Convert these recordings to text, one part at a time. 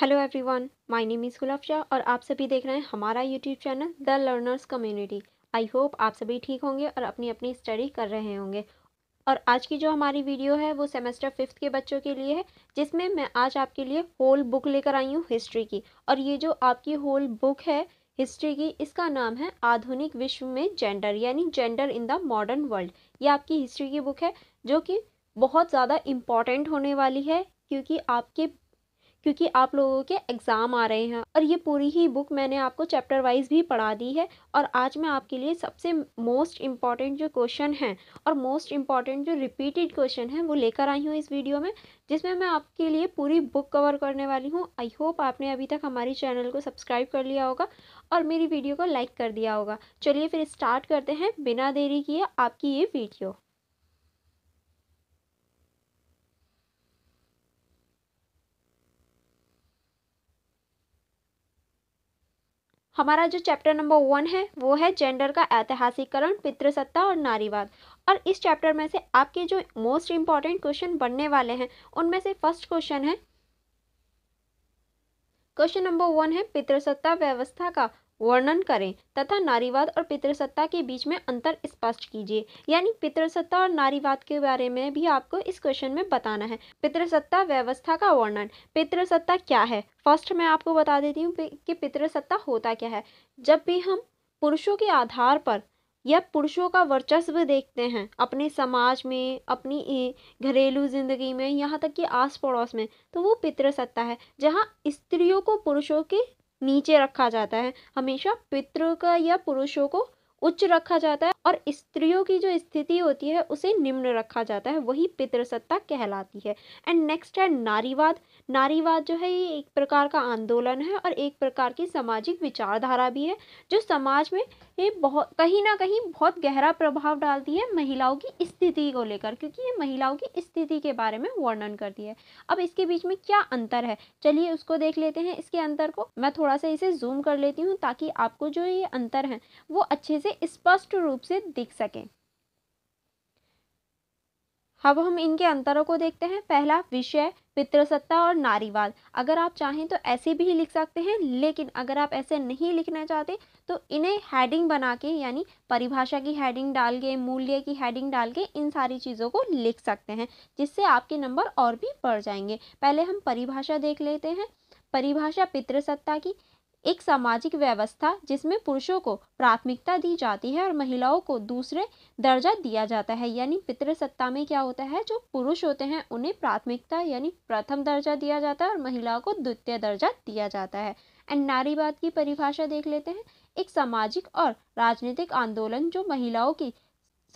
hello everyone my name is Gulab Shah और आप सभी देख रहे हैं हमारा YouTube channel the learners community I hope आप सभी ठीक होंगे और अपनी अपनी स्टडी कर रहे होंगे और आज की जो हमारी वीडियो है वो सेमेस्टर फिफ्थ के बच्चों के लिए है जिसमें मैं आज आपके लिए होल बुक लेकर आई हूँ हिस्ट्री की और ये जो आपकी होल बुक है हिस्ट्री की इसका नाम है आधुनिक विश्व में जेंडर यानी gender in the modern world ये आपकी हिस्ट्री की बुक है जो कि बहुत ज़्यादा इम्पॉर्टेंट होने वाली है क्योंकि आपके क्योंकि आप लोगों के एग्ज़ाम आ रहे हैं और ये पूरी ही बुक मैंने आपको चैप्टर वाइज भी पढ़ा दी है और आज मैं आपके लिए सबसे मोस्ट इम्पॉर्टेंट जो क्वेश्चन हैं और मोस्ट इम्पॉर्टेंट जो रिपीटेड क्वेश्चन हैं वो लेकर आई हूँ इस वीडियो में जिसमें मैं आपके लिए पूरी बुक कवर करने वाली हूँ आई होप आपने अभी तक हमारी चैनल को सब्सक्राइब कर लिया होगा और मेरी वीडियो को लाइक कर दिया होगा चलिए फिर स्टार्ट करते हैं बिना देरी किए आपकी ये वीडियो हमारा जो चैप्टर नंबर वन है वो है जेंडर का ऐतिहासिकरण पितृसत्ता और नारीवाद और इस चैप्टर में से आपके जो मोस्ट इम्पॉर्टेंट क्वेश्चन बनने वाले हैं उनमें से फर्स्ट क्वेश्चन है क्वेश्चन नंबर वन है पितृसत्ता व्यवस्था का वर्णन करें तथा नारीवाद और पितृसत्ता के बीच में अंतर स्पष्ट कीजिए यानी पितृसत्ता और नारीवाद के बारे में भी आपको इस क्वेश्चन में बताना है पितृसत्ता व्यवस्था का वर्णन पितृसत्ता क्या है फर्स्ट मैं आपको बता देती हूँ कि पितृसत्ता होता क्या है जब भी हम पुरुषों के आधार पर या पुरुषों का वर्चस्व देखते हैं अपने समाज में अपनी घरेलू ज़िंदगी में यहाँ तक कि आस पड़ोस में तो वो पितृसत्ता है जहाँ स्त्रियों को पुरुषों के नीचे रखा जाता है हमेशा पितृ का या पुरुषों को उच्च रखा जाता है और स्त्रियों की जो स्थिति होती है उसे निम्न रखा जाता है वही पितृसत्ता कहलाती है एंड नेक्स्ट है नारीवाद नारीवाद जो है ये एक प्रकार का आंदोलन है और एक प्रकार की सामाजिक विचारधारा भी है जो समाज में ये बहुत कहीं ना कहीं बहुत गहरा प्रभाव डालती है महिलाओं की स्थिति को लेकर क्योंकि ये महिलाओं की स्थिति के बारे में वर्णन करती है अब इसके बीच में क्या अंतर है चलिए उसको देख लेते हैं इसके अंतर को मैं थोड़ा सा इसे जूम कर लेती हूँ ताकि आपको जो ये अंतर हैं वो अच्छे से स्पष्ट रूप से से दिख सकें अब हम इनके अंतरों को देखते हैं पहला विषय पितृसत्ता और नारीवाद अगर आप चाहें तो ऐसे भी लिख सकते हैं लेकिन अगर आप ऐसे नहीं लिखना चाहते तो इन्हें हेडिंग बना के यानी परिभाषा की हेडिंग डाल के मूल्य की हेडिंग डाल के इन सारी चीज़ों को लिख सकते हैं जिससे आपके नंबर और भी बढ़ जाएंगे पहले हम परिभाषा देख लेते हैं परिभाषा पितृसत्ता की एक सामाजिक व्यवस्था जिसमें पुरुषों को प्राथमिकता दी जाती है और महिलाओं को दूसरे दर्जा दिया जाता है यानी पितृसत्ता में क्या होता है जो पुरुष होते हैं उन्हें प्राथमिकता यानी प्रथम दर्जा दिया जाता है और महिलाओं को द्वितीय दर्जा दिया जाता है एंड नारीवाद की परिभाषा देख लेते हैं एक सामाजिक और राजनीतिक आंदोलन जो महिलाओं की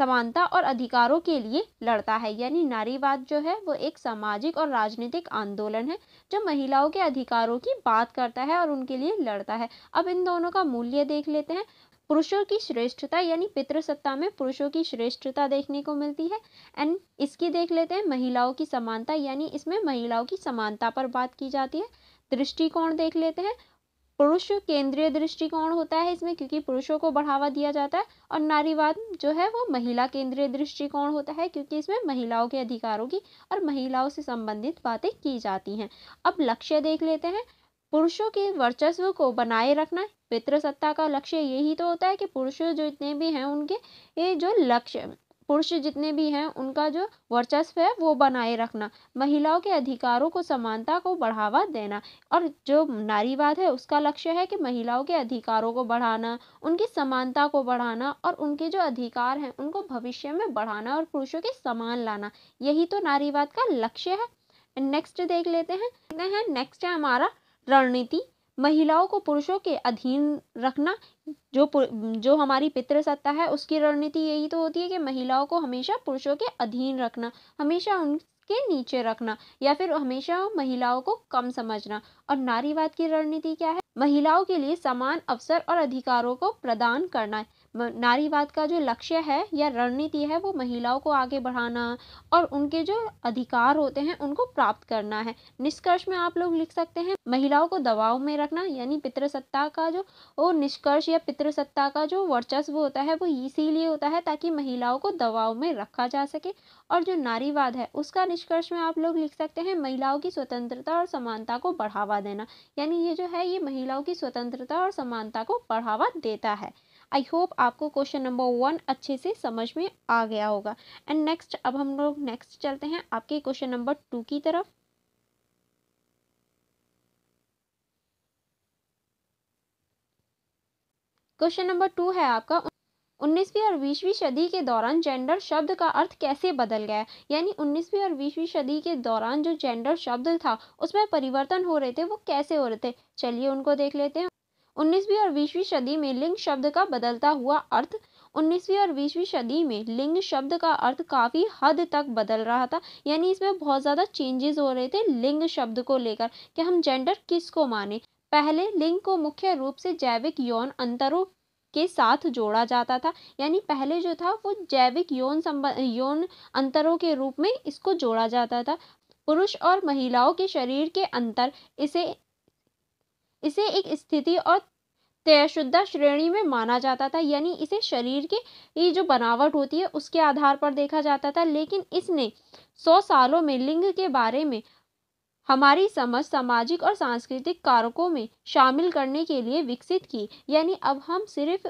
समानता और अधिकारों के लिए लड़ता है यानी नारीवाद जो है वो एक सामाजिक और राजनीतिक आंदोलन है जो महिलाओं के अधिकारों की बात करता है और उनके लिए लड़ता है अब इन दोनों का मूल्य देख लेते हैं पुरुषों की श्रेष्ठता यानी पितृसत्ता में पुरुषों की श्रेष्ठता देखने को मिलती है एंड इसकी देख लेते हैं महिलाओं की समानता यानी इसमें महिलाओं की समानता पर बात की जाती है दृष्टिकोण देख लेते हैं पुरुष केंद्रीय दृष्टिकोण होता है इसमें क्योंकि पुरुषों को बढ़ावा दिया जाता है और नारीवाद जो है वो महिला केंद्रीय दृष्टिकोण होता है क्योंकि इसमें महिलाओं के अधिकारों की और महिलाओं से संबंधित बातें की जाती हैं अब लक्ष्य देख लेते हैं पुरुषों के वर्चस्व को बनाए रखना पितृसत्ता का लक्ष्य यही तो होता है कि पुरुष जो जितने भी हैं उनके ये जो लक्ष्य पुरुष जितने भी हैं उनका जो वर्चस्व है वो बनाए रखना महिलाओं के अधिकारों को समानता को बढ़ावा देना और जो नारीवाद है उसका लक्ष्य है कि महिलाओं के अधिकारों को बढ़ाना उनकी समानता को बढ़ाना और उनके जो अधिकार हैं उनको भविष्य में बढ़ाना और पुरुषों के समान लाना यही तो नारीवाद का लक्ष्य है नेक्स्ट देख लेते हैं नेक्स्ट है हमारा रणनीति महिलाओं को पुरुषों के अधीन रखना जो जो हमारी पितृसत्ता है उसकी रणनीति यही तो होती है कि महिलाओं को हमेशा पुरुषों के अधीन रखना हमेशा उनके नीचे रखना या फिर हमेशा महिलाओं को कम समझना और नारीवाद की रणनीति क्या है महिलाओं के लिए समान अवसर और अधिकारों को प्रदान करना है नारीवाद का जो लक्ष्य है या रणनीति है वो महिलाओं को आगे बढ़ाना और उनके जो अधिकार होते हैं उनको प्राप्त करना है निष्कर्ष में आप लोग लिख सकते हैं महिलाओं को दबाव में रखना यानी पितृसत्ता का जो वो निष्कर्ष या पितृसत्ता का जो वर्चस्व होता है वो इसीलिए होता है ताकि महिलाओं को दबाव में रखा जा सके और जो नारीवाद है उसका निष्कर्ष में आप लोग लिख सकते हैं महिलाओं की स्वतंत्रता और समानता को बढ़ावा देना यानी ये जो है ये महिलाओं की स्वतंत्रता और समानता को बढ़ावा देता है आई होप आपको क्वेश्चन नंबर वन अच्छे से समझ में आ गया होगा एंड नेक्स्ट अब हम लोग नेक्स्ट चलते हैं आपके क्वेश्चन नंबर टू की तरफ क्वेश्चन नंबर टू है आपका उन्नीसवीं और बीसवीं सदी के दौरान जेंडर शब्द का अर्थ कैसे बदल गया यानी उन्नीसवीं और बीसवीं सदी के दौरान जो जेंडर शब्द था उसमें परिवर्तन हो रहे थे वो कैसे हो रहे थे चलिए उनको देख लेते हैं 19वीं और 20वीं सदी में लिंग शब्द का बदलता हुआ अर्थ 19वीं और 20वीं सदी में लिंग शब्द का अर्थ काफ़ी हद तक बदल रहा था यानी इसमें बहुत ज़्यादा चेंजेस हो रहे थे लिंग शब्द को लेकर कि हम जेंडर किसको माने पहले लिंग को मुख्य रूप से जैविक यौन अंतरों के साथ जोड़ा जाता था यानी पहले जो था वो जैविक यौन संबंध यौन अंतरों के रूप में इसको जोड़ा जाता था पुरुष और महिलाओं के शरीर के अंतर इसे इसे एक स्थिति और तयशुद्धा श्रेणी में माना जाता था यानी इसे शरीर के ये जो बनावट होती है उसके आधार पर देखा जाता था लेकिन इसने सौ सालों में लिंग के बारे में हमारी समझ सामाजिक और सांस्कृतिक कारकों में शामिल करने के लिए विकसित की यानी अब हम सिर्फ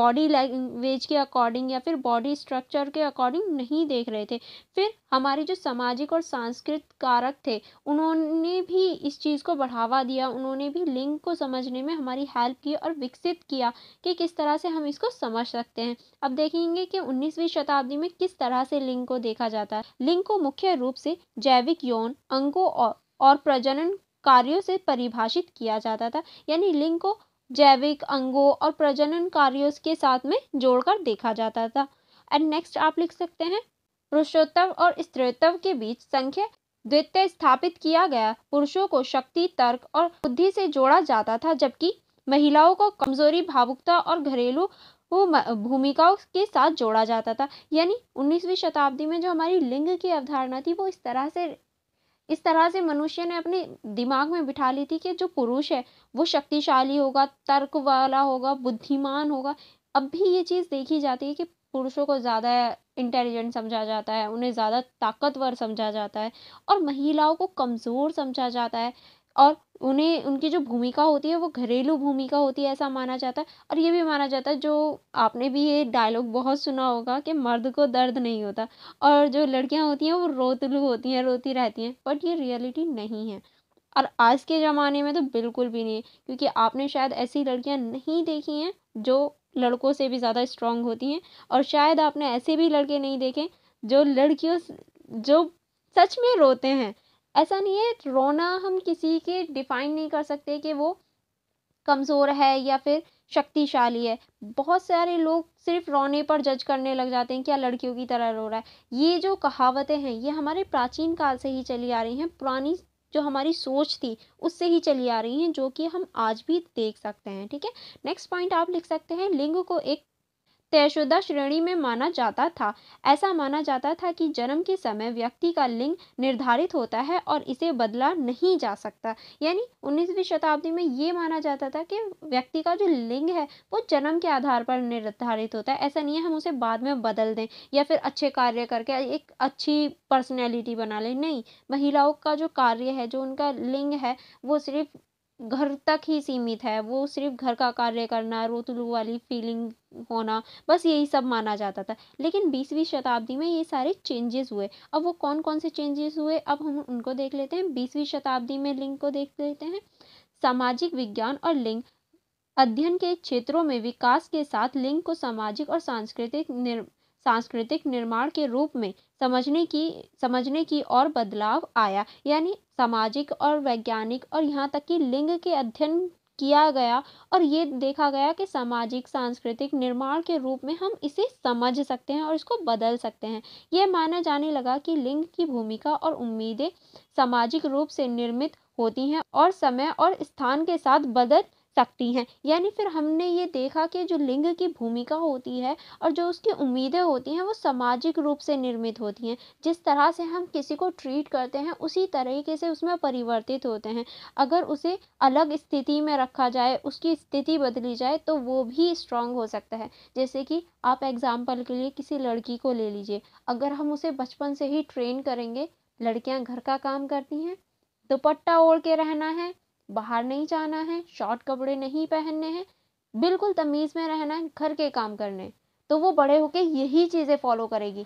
बॉडी लैंग्वेज के अकॉर्डिंग या फिर बॉडी स्ट्रक्चर के अकॉर्डिंग नहीं देख रहे थे फिर हमारे जो सामाजिक और सांस्कृतिक कारक थे उन्होंने भी इस चीज़ को बढ़ावा दिया उन्होंने भी लिंग को समझने में हमारी हेल्प की और विकसित किया कि किस तरह से हम इसको समझ सकते हैं अब देखेंगे कि 19वीं शताब्दी में किस तरह से लिंग को देखा जाता है लिंग को मुख्य रूप से जैविक यौन अंगों और प्रजनन कार्यों से परिभाषित किया जाता था यानी लिंग को जैविक अंगों और प्रजनन कार्यों के साथ में जोड़कर देखा जाता था एंड नेक्स्ट आप लिख सकते हैं पुरुषोत्तम और स्त्रोत्तम के बीच संख्या द्वितीय स्थापित किया गया पुरुषों को शक्ति तर्क और बुद्धि से जोड़ा जाता था जबकि महिलाओं को कमजोरी भावुकता और घरेलू भूमिकाओं के साथ जोड़ा जाता था यानी 19वीं शताब्दी में जो हमारी लिंग की अवधारणा थी वो इस तरह से इस तरह से मनुष्य ने अपने दिमाग में बिठा ली थी कि जो पुरुष है वो शक्तिशाली होगा तर्क वाला होगा बुद्धिमान होगा अब भी ये चीज़ देखी जाती है कि पुरुषों को ज़्यादा इंटेलिजेंट समझा जाता है उन्हें ज़्यादा ताकतवर समझा जाता है और महिलाओं को कमज़ोर समझा जाता है और उन्हें उनकी जो भूमिका होती है वो घरेलू भूमिका होती है ऐसा माना जाता है और ये भी माना जाता है जो आपने भी ये डायलॉग बहुत सुना होगा कि मर्द को दर्द नहीं होता और जो लड़कियां होती हैं वो रोतलू होती हैं रोती रहती हैं बट ये रियलिटी नहीं है और आज के ज़माने में तो बिल्कुल भी नहीं है क्योंकि आपने शायद ऐसी लड़कियां नहीं देखी हैं जो लड़कों से भी ज़्यादा स्ट्रॉन्ग होती हैं और शायद आपने ऐसे भी लड़के नहीं देखे जो लड़कियों जो सच में रोते हैं ऐसा नहीं है रोना हम किसी के डिफाइन नहीं कर सकते कि वो कमज़ोर है या फिर शक्तिशाली है बहुत सारे लोग सिर्फ रोने पर जज करने लग जाते हैं क्या लड़कियों की तरह रो रहा है ये जो कहावतें हैं ये हमारे प्राचीन काल से ही चली आ रही हैं पुरानी जो हमारी सोच थी उससे ही चली आ रही हैं जो कि हम आज भी देख सकते हैं ठीक है नेक्स्ट पॉइंट आप लिख सकते हैं लिंग को एक तयशुदा श्रेणी में माना जाता था ऐसा माना जाता था कि जन्म के समय व्यक्ति का लिंग निर्धारित होता है और इसे बदला नहीं जा सकता यानी उन्नीसवीं शताब्दी में ये माना जाता था कि व्यक्ति का जो लिंग है वो जन्म के आधार पर निर्धारित होता है ऐसा नहीं है हम उसे बाद में बदल दें या फिर अच्छे कार्य करके एक अच्छी पर्सनैलिटी बना लें नहीं महिलाओं का जो कार्य है जो उनका लिंग है वो सिर्फ घर तक ही सीमित है वो सिर्फ घर का कार्य करना रोतलू वाली फीलिंग होना बस यही सब माना जाता था लेकिन बीसवीं शताब्दी में ये सारे चेंजेस हुए अब वो कौन कौन से चेंजेस हुए अब हम उनको देख लेते हैं बीसवीं शताब्दी में लिंग को देख लेते हैं सामाजिक विज्ञान और लिंग अध्ययन के क्षेत्रों में विकास के साथ लिंग को सामाजिक और सांस्कृतिक सांस्कृतिक निर्माण के रूप में समझने की समझने की और बदलाव आया यानी सामाजिक और वैज्ञानिक और यहाँ तक कि लिंग के अध्ययन किया गया और ये देखा गया कि सामाजिक सांस्कृतिक निर्माण के रूप में हम इसे समझ सकते हैं और इसको बदल सकते हैं ये माना जाने लगा कि लिंग की भूमिका और उम्मीदें सामाजिक रूप से निर्मित होती हैं और समय और स्थान के साथ बदल सकती हैं यानी फिर हमने ये देखा कि जो लिंग की भूमिका होती है और जो उसकी उम्मीदें होती हैं वो सामाजिक रूप से निर्मित होती हैं जिस तरह से हम किसी को ट्रीट करते हैं उसी तरीके से उसमें परिवर्तित होते हैं अगर उसे अलग स्थिति में रखा जाए उसकी स्थिति बदली जाए तो वो भी स्ट्रांग हो सकता है जैसे कि आप एग्ज़ाम्पल के लिए किसी लड़की को ले लीजिए अगर हम उसे बचपन से ही ट्रेन करेंगे लड़कियाँ घर का काम करती हैं दुपट्टा ओढ़ के रहना है बाहर नहीं जाना है शॉर्ट कपड़े नहीं पहनने हैं बिल्कुल तमीज़ में रहना है घर के काम करने तो वो बड़े होके यही चीज़ें फॉलो करेगी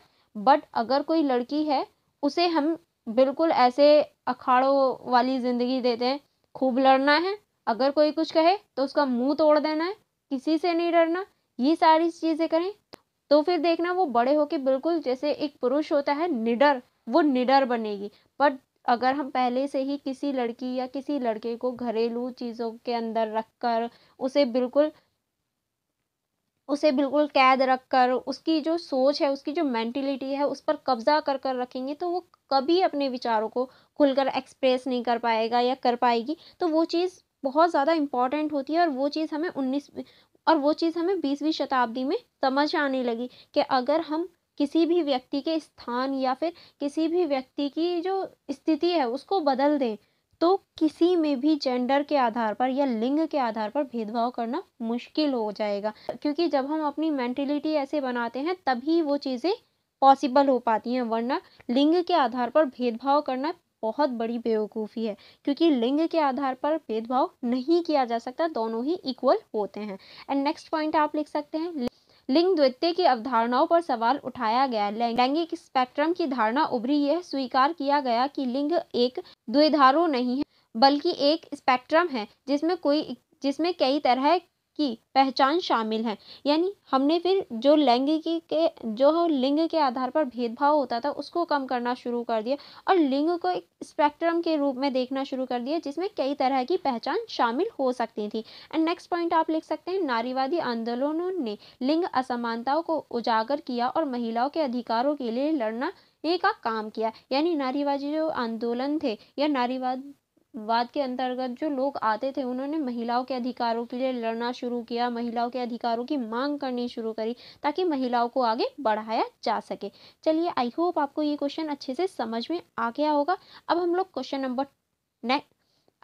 बट अगर कोई लड़की है उसे हम बिल्कुल ऐसे अखाड़ों वाली ज़िंदगी देते हैं खूब लड़ना है अगर कोई कुछ कहे तो उसका मुंह तोड़ देना है किसी से नहीं डरना ये सारी चीज़ें करें तो फिर देखना वो बड़े होके बिल्कुल जैसे एक पुरुष होता है निडर वो निडर बनेगी बट अगर हम पहले से ही किसी लड़की या किसी लड़के को घरेलू चीज़ों के अंदर रख कर उसे बिल्कुल उसे बिल्कुल कैद रख कर उसकी जो सोच है उसकी जो मैंटिलिटी है उस पर कब्जा कर कर रखेंगे तो वो कभी अपने विचारों को खुलकर एक्सप्रेस नहीं कर पाएगा या कर पाएगी तो वो चीज़ बहुत ज़्यादा इम्पॉर्टेंट होती है और वो चीज़ हमें उन्नीस और वो चीज़ हमें बीसवीं शताब्दी में समझ आने लगी कि अगर हम किसी भी व्यक्ति के स्थान या फिर किसी भी व्यक्ति की जो स्थिति है उसको बदल दें तो किसी में भी जेंडर के आधार पर या लिंग के आधार पर भेदभाव करना मुश्किल हो जाएगा क्योंकि जब हम अपनी मेंटेलिटी ऐसे बनाते हैं तभी वो चीज़ें पॉसिबल हो पाती हैं वरना लिंग के आधार पर भेदभाव करना बहुत बड़ी बेवकूफ़ी है क्योंकि लिंग के आधार पर भेदभाव नहीं किया जा सकता दोनों ही इक्वल होते हैं एंड नेक्स्ट पॉइंट आप लिख सकते हैं लिंग द्वित्य की अवधारणाओं पर सवाल उठाया गया लैंगिक स्पेक्ट्रम की धारणा उभरी यह स्वीकार किया गया कि लिंग एक द्विधारो नहीं है बल्कि एक स्पेक्ट्रम है जिसमें कोई जिसमें कई तरह की पहचान शामिल है यानी हमने फिर जो लैंगिकी के जो लिंग के आधार पर भेदभाव होता था उसको कम करना शुरू कर दिया और लिंग को एक स्पेक्ट्रम के रूप में देखना शुरू कर दिया जिसमें कई तरह की पहचान शामिल हो सकती थी एंड नेक्स्ट पॉइंट आप लिख सकते हैं नारीवादी आंदोलनों ने लिंग असमानताओं को उजागर किया और महिलाओं के अधिकारों के लिए लड़ना का काम किया यानी नारीवादी जो आंदोलन थे या नारीवाद वाद के अंतर्गत जो लोग आते थे उन्होंने महिलाओं के अधिकारों के लिए लड़ना शुरू किया महिलाओं के अधिकारों की मांग करनी शुरू करी ताकि महिलाओं को आगे बढ़ाया जा सके चलिए आई होप आपको ये क्वेश्चन अच्छे से समझ में आ गया होगा अब हम लोग क्वेश्चन नंबर नेक्स्ट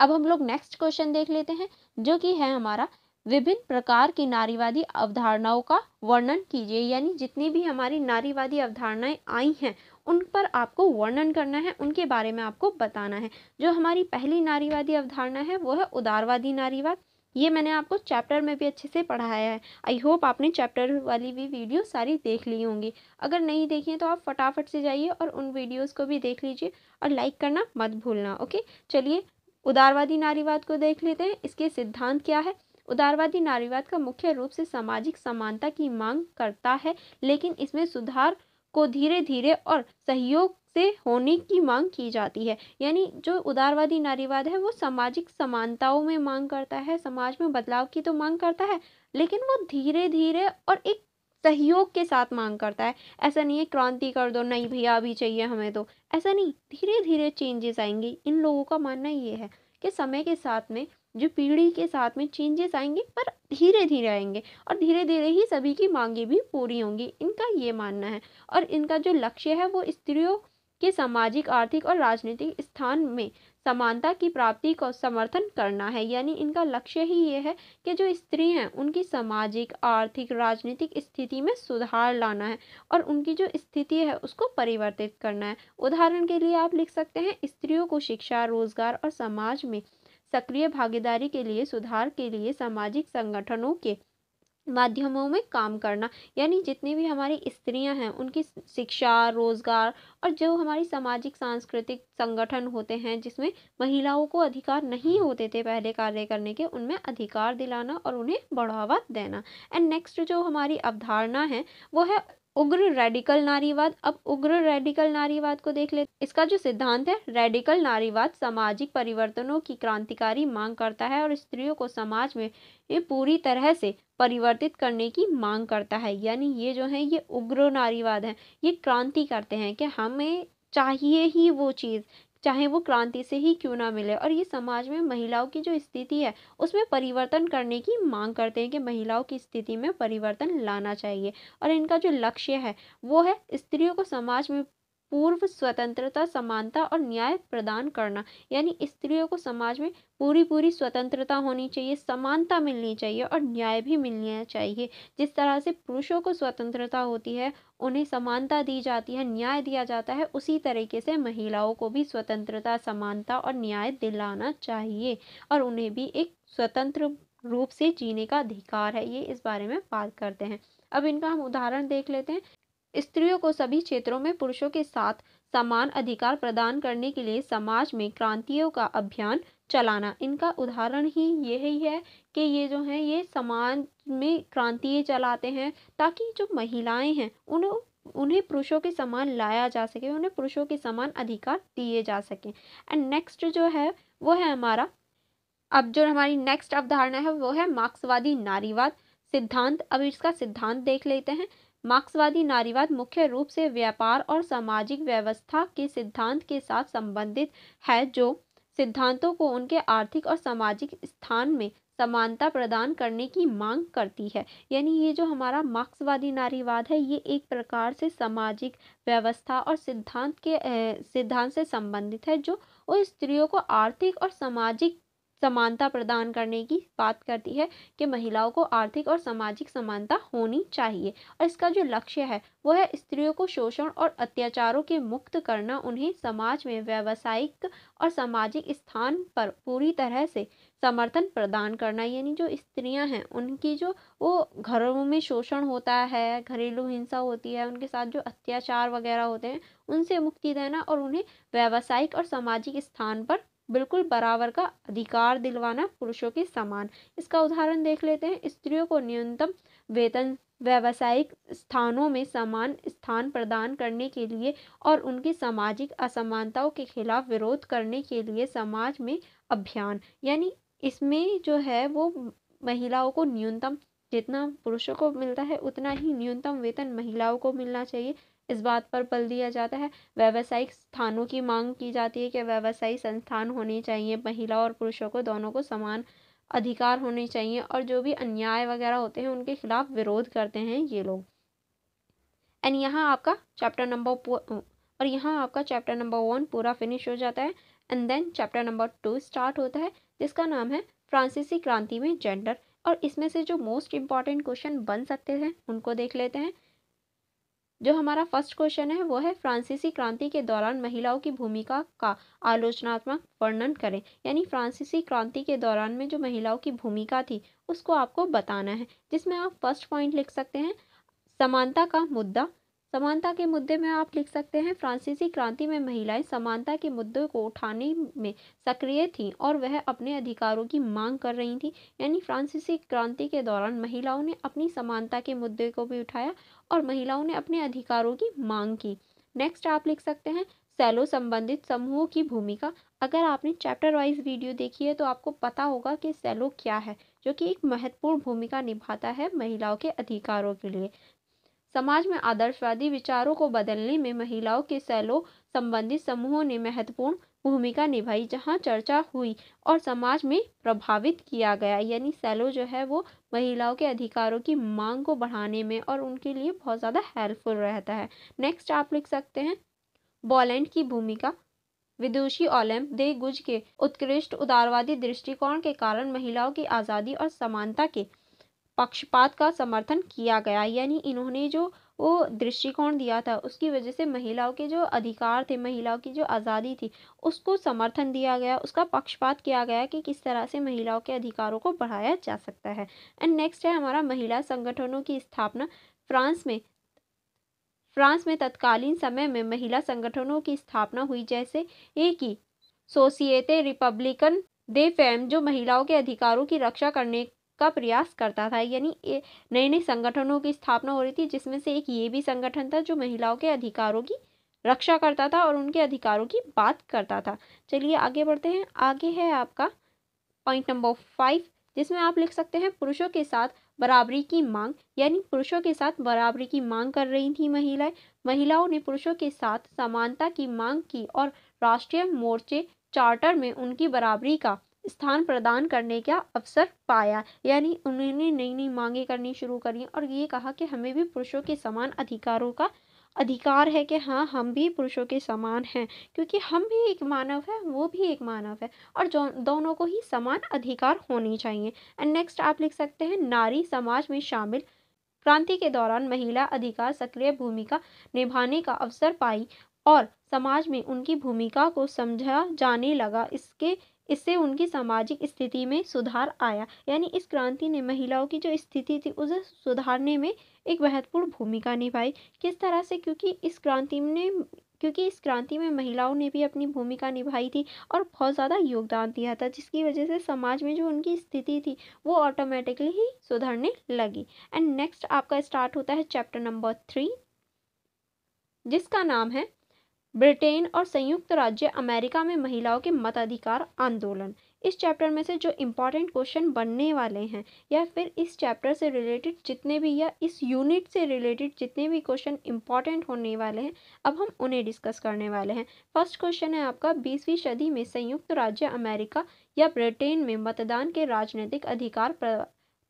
अब हम लोग नेक्स्ट क्वेश्चन देख लेते हैं जो कि है हमारा विभिन्न प्रकार की नारीवादी अवधारणाओं का वर्णन कीजिए यानी जितनी भी हमारी नारीवादी अवधारणाएं आई हैं उन पर आपको वर्णन करना है उनके बारे में आपको बताना है जो हमारी पहली नारीवादी अवधारणा है वो है उदारवादी नारीवाद ये मैंने आपको चैप्टर में भी अच्छे से पढ़ाया है आई होप आपने चैप्टर वाली भी वीडियो सारी देख ली होंगी अगर नहीं देखी तो आप फटाफट से जाइए और उन वीडियोस को भी देख लीजिए और लाइक करना मत भूलना ओके चलिए उदारवादी नारीवाद को देख लेते हैं इसके सिद्धांत क्या है उदारवादी नारीवाद का मुख्य रूप से सामाजिक समानता की मांग करता है लेकिन इसमें सुधार को धीरे धीरे और सहयोग से होने की मांग की जाती है यानी जो उदारवादी नारीवाद है वो सामाजिक समानताओं में मांग करता है समाज में बदलाव की तो मांग करता है लेकिन वो धीरे धीरे और एक सहयोग के साथ मांग करता है ऐसा नहीं है क्रांति कर दो नहीं भैया अभी चाहिए हमें तो ऐसा नहीं धीरे धीरे चेंजेस आएंगे इन लोगों का मानना ये है कि समय के साथ में जो पीढ़ी के साथ में चेंजेस आएंगे पर धीरे धीरे आएंगे और धीरे धीरे ही सभी की मांगे भी पूरी होंगी इनका ये मानना है और इनका जो लक्ष्य है वो स्त्रियों के सामाजिक आर्थिक और राजनीतिक स्थान में समानता की प्राप्ति को समर्थन करना है यानी इनका लक्ष्य ही ये है कि जो स्त्री हैं उनकी सामाजिक आर्थिक राजनीतिक स्थिति में सुधार लाना है और उनकी जो स्थिति है उसको परिवर्तित करना है उदाहरण के लिए आप लिख सकते हैं स्त्रियों को शिक्षा रोजगार और समाज में सक्रिय भागीदारी के लिए सुधार के लिए सामाजिक संगठनों के माध्यमों में काम करना यानी जितनी भी हमारी स्त्रियां हैं उनकी शिक्षा रोजगार और जो हमारी सामाजिक सांस्कृतिक संगठन होते हैं जिसमें महिलाओं को अधिकार नहीं होते थे पहले कार्य करने के उनमें अधिकार दिलाना और उन्हें बढ़ावा देना एंड नेक्स्ट जो हमारी अवधारणा है वो है उग्र रेडिकल नारीवाद अब उग्र रेडिकल नारीवाद को देख ले इसका जो सिद्धांत है रेडिकल नारीवाद सामाजिक परिवर्तनों की क्रांतिकारी मांग करता है और स्त्रियों को समाज में पूरी तरह से परिवर्तित करने की मांग करता है यानी ये जो है ये उग्र नारीवाद है ये क्रांति करते हैं कि हमें चाहिए ही वो चीज़ चाहे वो क्रांति से ही क्यों ना मिले और ये समाज में महिलाओं की जो स्थिति है उसमें परिवर्तन करने की मांग करते हैं कि महिलाओं की स्थिति में परिवर्तन लाना चाहिए और इनका जो लक्ष्य है वो है स्त्रियों को समाज में पूर्व स्वतंत्रता समानता और न्याय प्रदान करना यानी स्त्रियों को समाज में पूरी पूरी स्वतंत्रता होनी चाहिए समानता मिलनी चाहिए और न्याय भी मिलना चाहिए जिस तरह से पुरुषों को स्वतंत्रता होती है उन्हें समानता दी जाती है न्याय दिया जाता है उसी तरीके से महिलाओं को भी स्वतंत्रता समानता और न्याय दिलाना चाहिए और उन्हें भी एक स्वतंत्र रूप से जीने का अधिकार है ये इस बारे में बात करते हैं अब इनका हम उदाहरण देख लेते हैं स्त्रियों को सभी क्षेत्रों में पुरुषों के साथ समान अधिकार प्रदान करने के लिए समाज में क्रांतियों का अभियान चलाना इनका उदाहरण ही यही है कि ये जो है ये समाज में क्रांति चलाते हैं ताकि जो महिलाएं हैं उन्हें उन्हें पुरुषों के समान लाया जा सके उन्हें पुरुषों के समान अधिकार दिए जा सके एंड नेक्स्ट जो है वो है हमारा अब जो हमारी नेक्स्ट अवधारणा है वो है मार्क्सवादी नारीवाद सिद्धांत अब इसका सिद्धांत देख लेते हैं मार्क्सवादी नारीवाद मुख्य रूप से व्यापार और सामाजिक व्यवस्था के सिद्धांत के साथ संबंधित है जो सिद्धांतों को उनके आर्थिक और सामाजिक स्थान में समानता प्रदान करने की मांग करती है यानी ये जो हमारा मार्क्सवादी नारीवाद है ये एक प्रकार से सामाजिक व्यवस्था और सिद्धांत के सिद्धांत से संबंधित है जो उस स्त्रियों को आर्थिक और सामाजिक समानता प्रदान करने की बात करती है कि महिलाओं को आर्थिक और सामाजिक समानता होनी चाहिए और इसका जो लक्ष्य है वो है स्त्रियों को शोषण और अत्याचारों के मुक्त करना उन्हें समाज में व्यावसायिक और सामाजिक स्थान पर पूरी तरह से समर्थन प्रदान करना यानी जो स्त्रियां हैं उनकी जो वो घरों में शोषण होता है घरेलू हिंसा होती है उनके साथ जो अत्याचार वगैरह होते हैं उनसे मुक्ति देना और उन्हें व्यावसायिक और सामाजिक स्थान पर बिल्कुल बराबर का अधिकार दिलवाना पुरुषों के समान इसका उदाहरण देख लेते हैं स्त्रियों को न्यूनतम वेतन व्यावसायिक स्थानों में समान स्थान प्रदान करने के लिए और उनकी सामाजिक असमानताओं के खिलाफ विरोध करने के लिए समाज में अभियान यानी इसमें जो है वो महिलाओं को न्यूनतम जितना पुरुषों को मिलता है उतना ही न्यूनतम वेतन महिलाओं को मिलना चाहिए इस बात पर बल दिया जाता है व्यावसायिक स्थानों की मांग की जाती है कि व्यावसायिक संस्थान होने चाहिए महिला और पुरुषों को दोनों को समान अधिकार होने चाहिए और जो भी अन्याय वगैरह होते हैं उनके खिलाफ विरोध करते हैं ये लोग एंड यहाँ आपका चैप्टर नंबर और यहाँ आपका चैप्टर नंबर वन पूरा फिनिश हो जाता है and then chapter number two start होता है जिसका नाम है फ्रांसीसी क्रांति में जेंडर और इसमें से जो मोस्ट इम्पॉर्टेंट क्वेश्चन बन सकते हैं उनको देख लेते हैं जो हमारा फर्स्ट क्वेश्चन है वो है फ्रांसीसी क्रांति के दौरान महिलाओं की भूमिका का आलोचनात्मक वर्णन करें यानी फ्रांसीसी क्रांति के दौरान में जो महिलाओं की भूमिका थी उसको आपको बताना है जिसमें आप फर्स्ट पॉइंट लिख सकते हैं समानता का मुद्दा समानता के मुद्दे में आप लिख सकते हैं फ्रांसीसी क्रांति में महिलाएं समानता के मुद्दे को उठाने में सक्रिय थीं और वह अपने अधिकारों की मांग कर रही थीं यानी फ्रांसीसी क्रांति के दौरान महिलाओं ने अपनी समानता के मुद्दे को भी उठाया और महिलाओं ने अपने अधिकारों की मांग की नेक्स्ट आप लिख सकते हैं सेलो संबंधित समूहों की भूमिका अगर आपने चैप्टर वाइज वीडियो देखी है तो आपको पता होगा कि सेलो क्या है जो कि एक महत्वपूर्ण भूमिका निभाता है महिलाओं के अधिकारों के लिए समाज में आदर्शवादी विचारों को बदलने में महिलाओं के सेलो संबंधित समूहों ने महत्वपूर्ण भूमिका निभाई जहाँ चर्चा हुई और समाज में प्रभावित किया गया यानी सेलो जो है वो महिलाओं के अधिकारों की मांग को बढ़ाने में और उनके लिए बहुत ज़्यादा हेल्पफुल रहता है नेक्स्ट आप लिख सकते हैं बॉलैंड की भूमिका विदुषी ओलम्प दे गुज के उत्कृष्ट उदारवादी दृष्टिकोण के कारण महिलाओं की आज़ादी और समानता के पक्षपात का समर्थन किया गया यानी इन्होंने जो वो दृष्टिकोण दिया था उसकी वजह से महिलाओं के जो अधिकार थे महिलाओं की जो आज़ादी थी उसको समर्थन दिया गया उसका पक्षपात किया गया कि किस तरह से महिलाओं के अधिकारों को बढ़ाया जा सकता है एंड नेक्स्ट है हमारा महिला संगठनों की स्थापना फ्रांस में फ्रांस में तत्कालीन समय में महिला संगठनों की स्थापना हुई जैसे एक ही सोसिएते रिपब्लिकन दे फैम जो महिलाओं के अधिकारों की रक्षा करने का प्रयास करता था यानी नए नए संगठनों की स्थापना हो रही थी जिसमें से एक ये भी संगठन था जो महिलाओं के अधिकारों की रक्षा करता था और उनके अधिकारों की बात करता था चलिए आगे बढ़ते हैं आगे है आपका पॉइंट नंबर फाइव जिसमें आप लिख सकते हैं पुरुषों के साथ बराबरी की मांग यानी पुरुषों के साथ बराबरी की मांग कर रही थी महिलाएं महिलाओं ने पुरुषों के साथ समानता की मांग की और राष्ट्रीय मोर्चे चार्टर में उनकी बराबरी का स्थान प्रदान करने का अवसर पाया यानी उन्होंने नई नई मांगे करनी शुरू करी और ये कहा कि हमें भी पुरुषों के समान अधिकारों का अधिकार है कि हाँ हम भी पुरुषों के समान हैं क्योंकि हम भी एक मानव है वो भी एक मानव है और जो दोनों को ही समान अधिकार होने चाहिए एंड नेक्स्ट आप लिख सकते हैं नारी समाज में शामिल क्रांति के दौरान महिला अधिकार सक्रिय भूमिका निभाने का अवसर पाई और समाज में उनकी भूमिका को समझा जाने लगा इसके इससे उनकी सामाजिक स्थिति में सुधार आया यानी इस क्रांति ने महिलाओं की जो स्थिति थी उसे सुधारने में एक महत्वपूर्ण भूमिका निभाई किस तरह से क्योंकि इस क्रांति ने क्योंकि इस क्रांति में महिलाओं ने भी अपनी भूमिका निभाई थी और बहुत ज़्यादा योगदान दिया था जिसकी वजह से समाज में जो उनकी स्थिति थी वो ऑटोमेटिकली ही सुधरने लगी एंड नेक्स्ट आपका स्टार्ट होता है चैप्टर नंबर थ्री जिसका नाम है ब्रिटेन और संयुक्त राज्य अमेरिका में महिलाओं के मताधिकार आंदोलन इस चैप्टर में से जो इम्पॉर्टेंट क्वेश्चन बनने वाले हैं या फिर इस चैप्टर से रिलेटेड जितने भी या इस यूनिट से रिलेटेड जितने भी क्वेश्चन इम्पॉर्टेंट होने वाले हैं अब हम उन्हें डिस्कस करने वाले हैं फर्स्ट क्वेश्चन है आपका बीसवीं सदी में संयुक्त राज्य अमेरिका या ब्रिटेन में मतदान के राजनीतिक अधिकार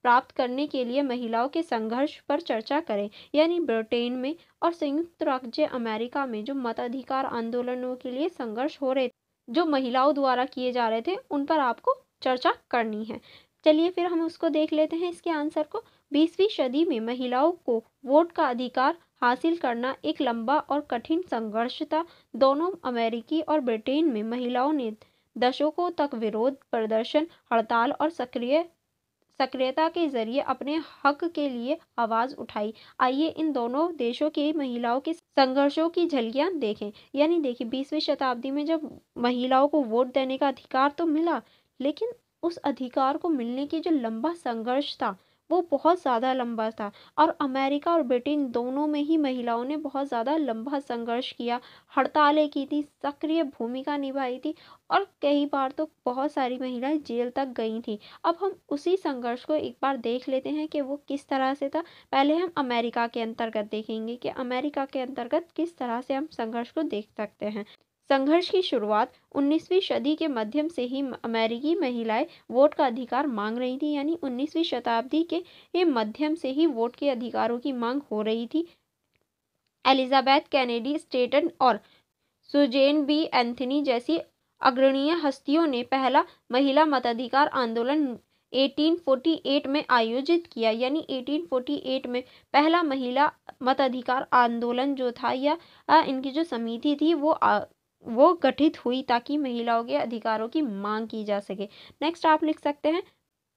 प्राप्त करने के लिए महिलाओं के संघर्ष पर चर्चा करें यानी ब्रिटेन में और संयुक्त राज्य अमेरिका में जो मताधिकार आंदोलनों के लिए संघर्ष हो रहे जो महिलाओं द्वारा किए जा रहे थे उन पर आपको चर्चा करनी है चलिए फिर हम उसको देख लेते हैं इसके आंसर को बीसवीं सदी में महिलाओं को वोट का अधिकार हासिल करना एक लंबा और कठिन संघर्ष था दोनों अमेरिकी और ब्रिटेन में महिलाओं ने दशकों तक विरोध प्रदर्शन हड़ताल और सक्रिय सक्रियता के जरिए अपने हक के लिए आवाज उठाई आइए इन दोनों देशों की महिलाओं के संघर्षों की झलकियाँ देखें यानी देखिए बीसवीं शताब्दी में जब महिलाओं को वोट देने का अधिकार तो मिला लेकिन उस अधिकार को मिलने की जो लंबा संघर्ष था वो बहुत ज़्यादा लंबा था और अमेरिका और ब्रिटेन दोनों में ही महिलाओं ने बहुत ज़्यादा लंबा संघर्ष किया हड़तालें की थी सक्रिय भूमिका निभाई थी और कई बार तो बहुत सारी महिलाएं जेल तक गई थी अब हम उसी संघर्ष को एक बार देख लेते हैं कि वो किस तरह से था पहले हम अमेरिका के अंतर्गत देखेंगे कि अमेरिका के अंतर्गत किस तरह से हम संघर्ष को देख सकते हैं संघर्ष की शुरुआत 19वीं सदी के मध्यम से ही अमेरिकी महिलाएं वोट का अधिकार मांग रही थी यानी 19वीं शताब्दी के मध्यम से ही वोट के अधिकारों की मांग हो रही थी एलिजाबेथ कैनेडी स्टेटन और सुजेन बी एंथनी जैसी अग्रणीय हस्तियों ने पहला महिला मताधिकार आंदोलन 1848 में आयोजित किया यानी 1848 में पहला महिला मताधिकार आंदोलन जो था या इनकी जो समिति थी वो वो गठित हुई ताकि महिलाओं के अधिकारों की मांग की जा सके नेक्स्ट आप लिख सकते हैं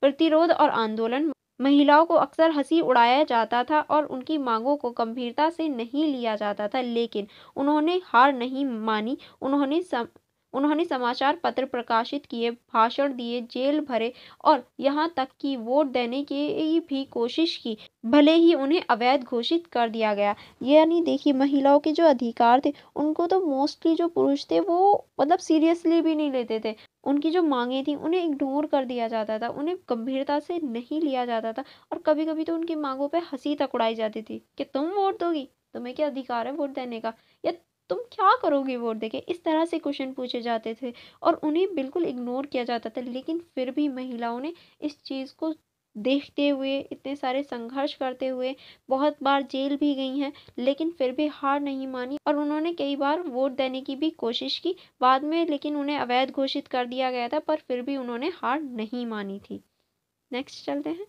प्रतिरोध और आंदोलन महिलाओं को अक्सर हंसी उड़ाया जाता था और उनकी मांगों को गंभीरता से नहीं लिया जाता था लेकिन उन्होंने हार नहीं मानी उन्होंने उन्होंने समाचार पत्र प्रकाशित किए भाषण दिए जेल भरे और यहाँ तक कि वोट देने की भी कोशिश की भले ही उन्हें अवैध घोषित कर दिया गया यानी देखिए महिलाओं के जो अधिकार थे उनको तो मोस्टली जो पुरुष थे वो मतलब सीरियसली भी नहीं लेते थे उनकी जो मांगे थी उन्हें इग्नोर कर दिया जाता था उन्हें गंभीरता से नहीं लिया जाता था और कभी कभी तो उनकी मांगों पर हंसी तक उड़ाई जाती थी कि तुम वोट दोगी तुम्हें क्या अधिकार है वोट देने का या तुम क्या करोगे वोट देके इस तरह से क्वेश्चन पूछे जाते थे और उन्हें बिल्कुल इग्नोर किया जाता था लेकिन फिर भी महिलाओं ने इस चीज़ को देखते हुए इतने सारे संघर्ष करते हुए बहुत बार जेल भी गई हैं लेकिन फिर भी हार नहीं मानी और उन्होंने कई बार वोट देने की भी कोशिश की बाद में लेकिन उन्हें अवैध घोषित कर दिया गया था पर फिर भी उन्होंने हार नहीं मानी थी नेक्स्ट चलते हैं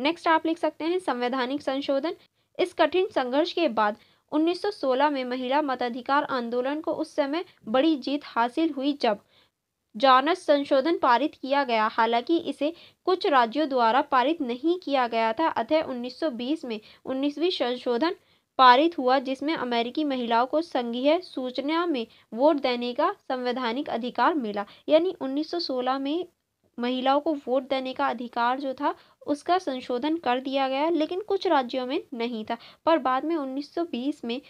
नेक्स्ट आप लिख सकते हैं संवैधानिक संशोधन इस कठिन संघर्ष के बाद 1916 में महिला मताधिकार आंदोलन को उस समय बड़ी जीत हासिल हुई जब जॉनस संशोधन पारित किया गया हालांकि इसे कुछ राज्यों द्वारा पारित नहीं किया गया था अतः 1920 में 19वीं संशोधन पारित हुआ जिसमें अमेरिकी महिलाओं को संघीय सूचना में वोट देने का संवैधानिक अधिकार मिला यानी 1916 में महिलाओं को वोट देने का अधिकार जो था उसका संशोधन कर दिया गया लेकिन कुछ राज्यों में नहीं था पर बाद में 1920 में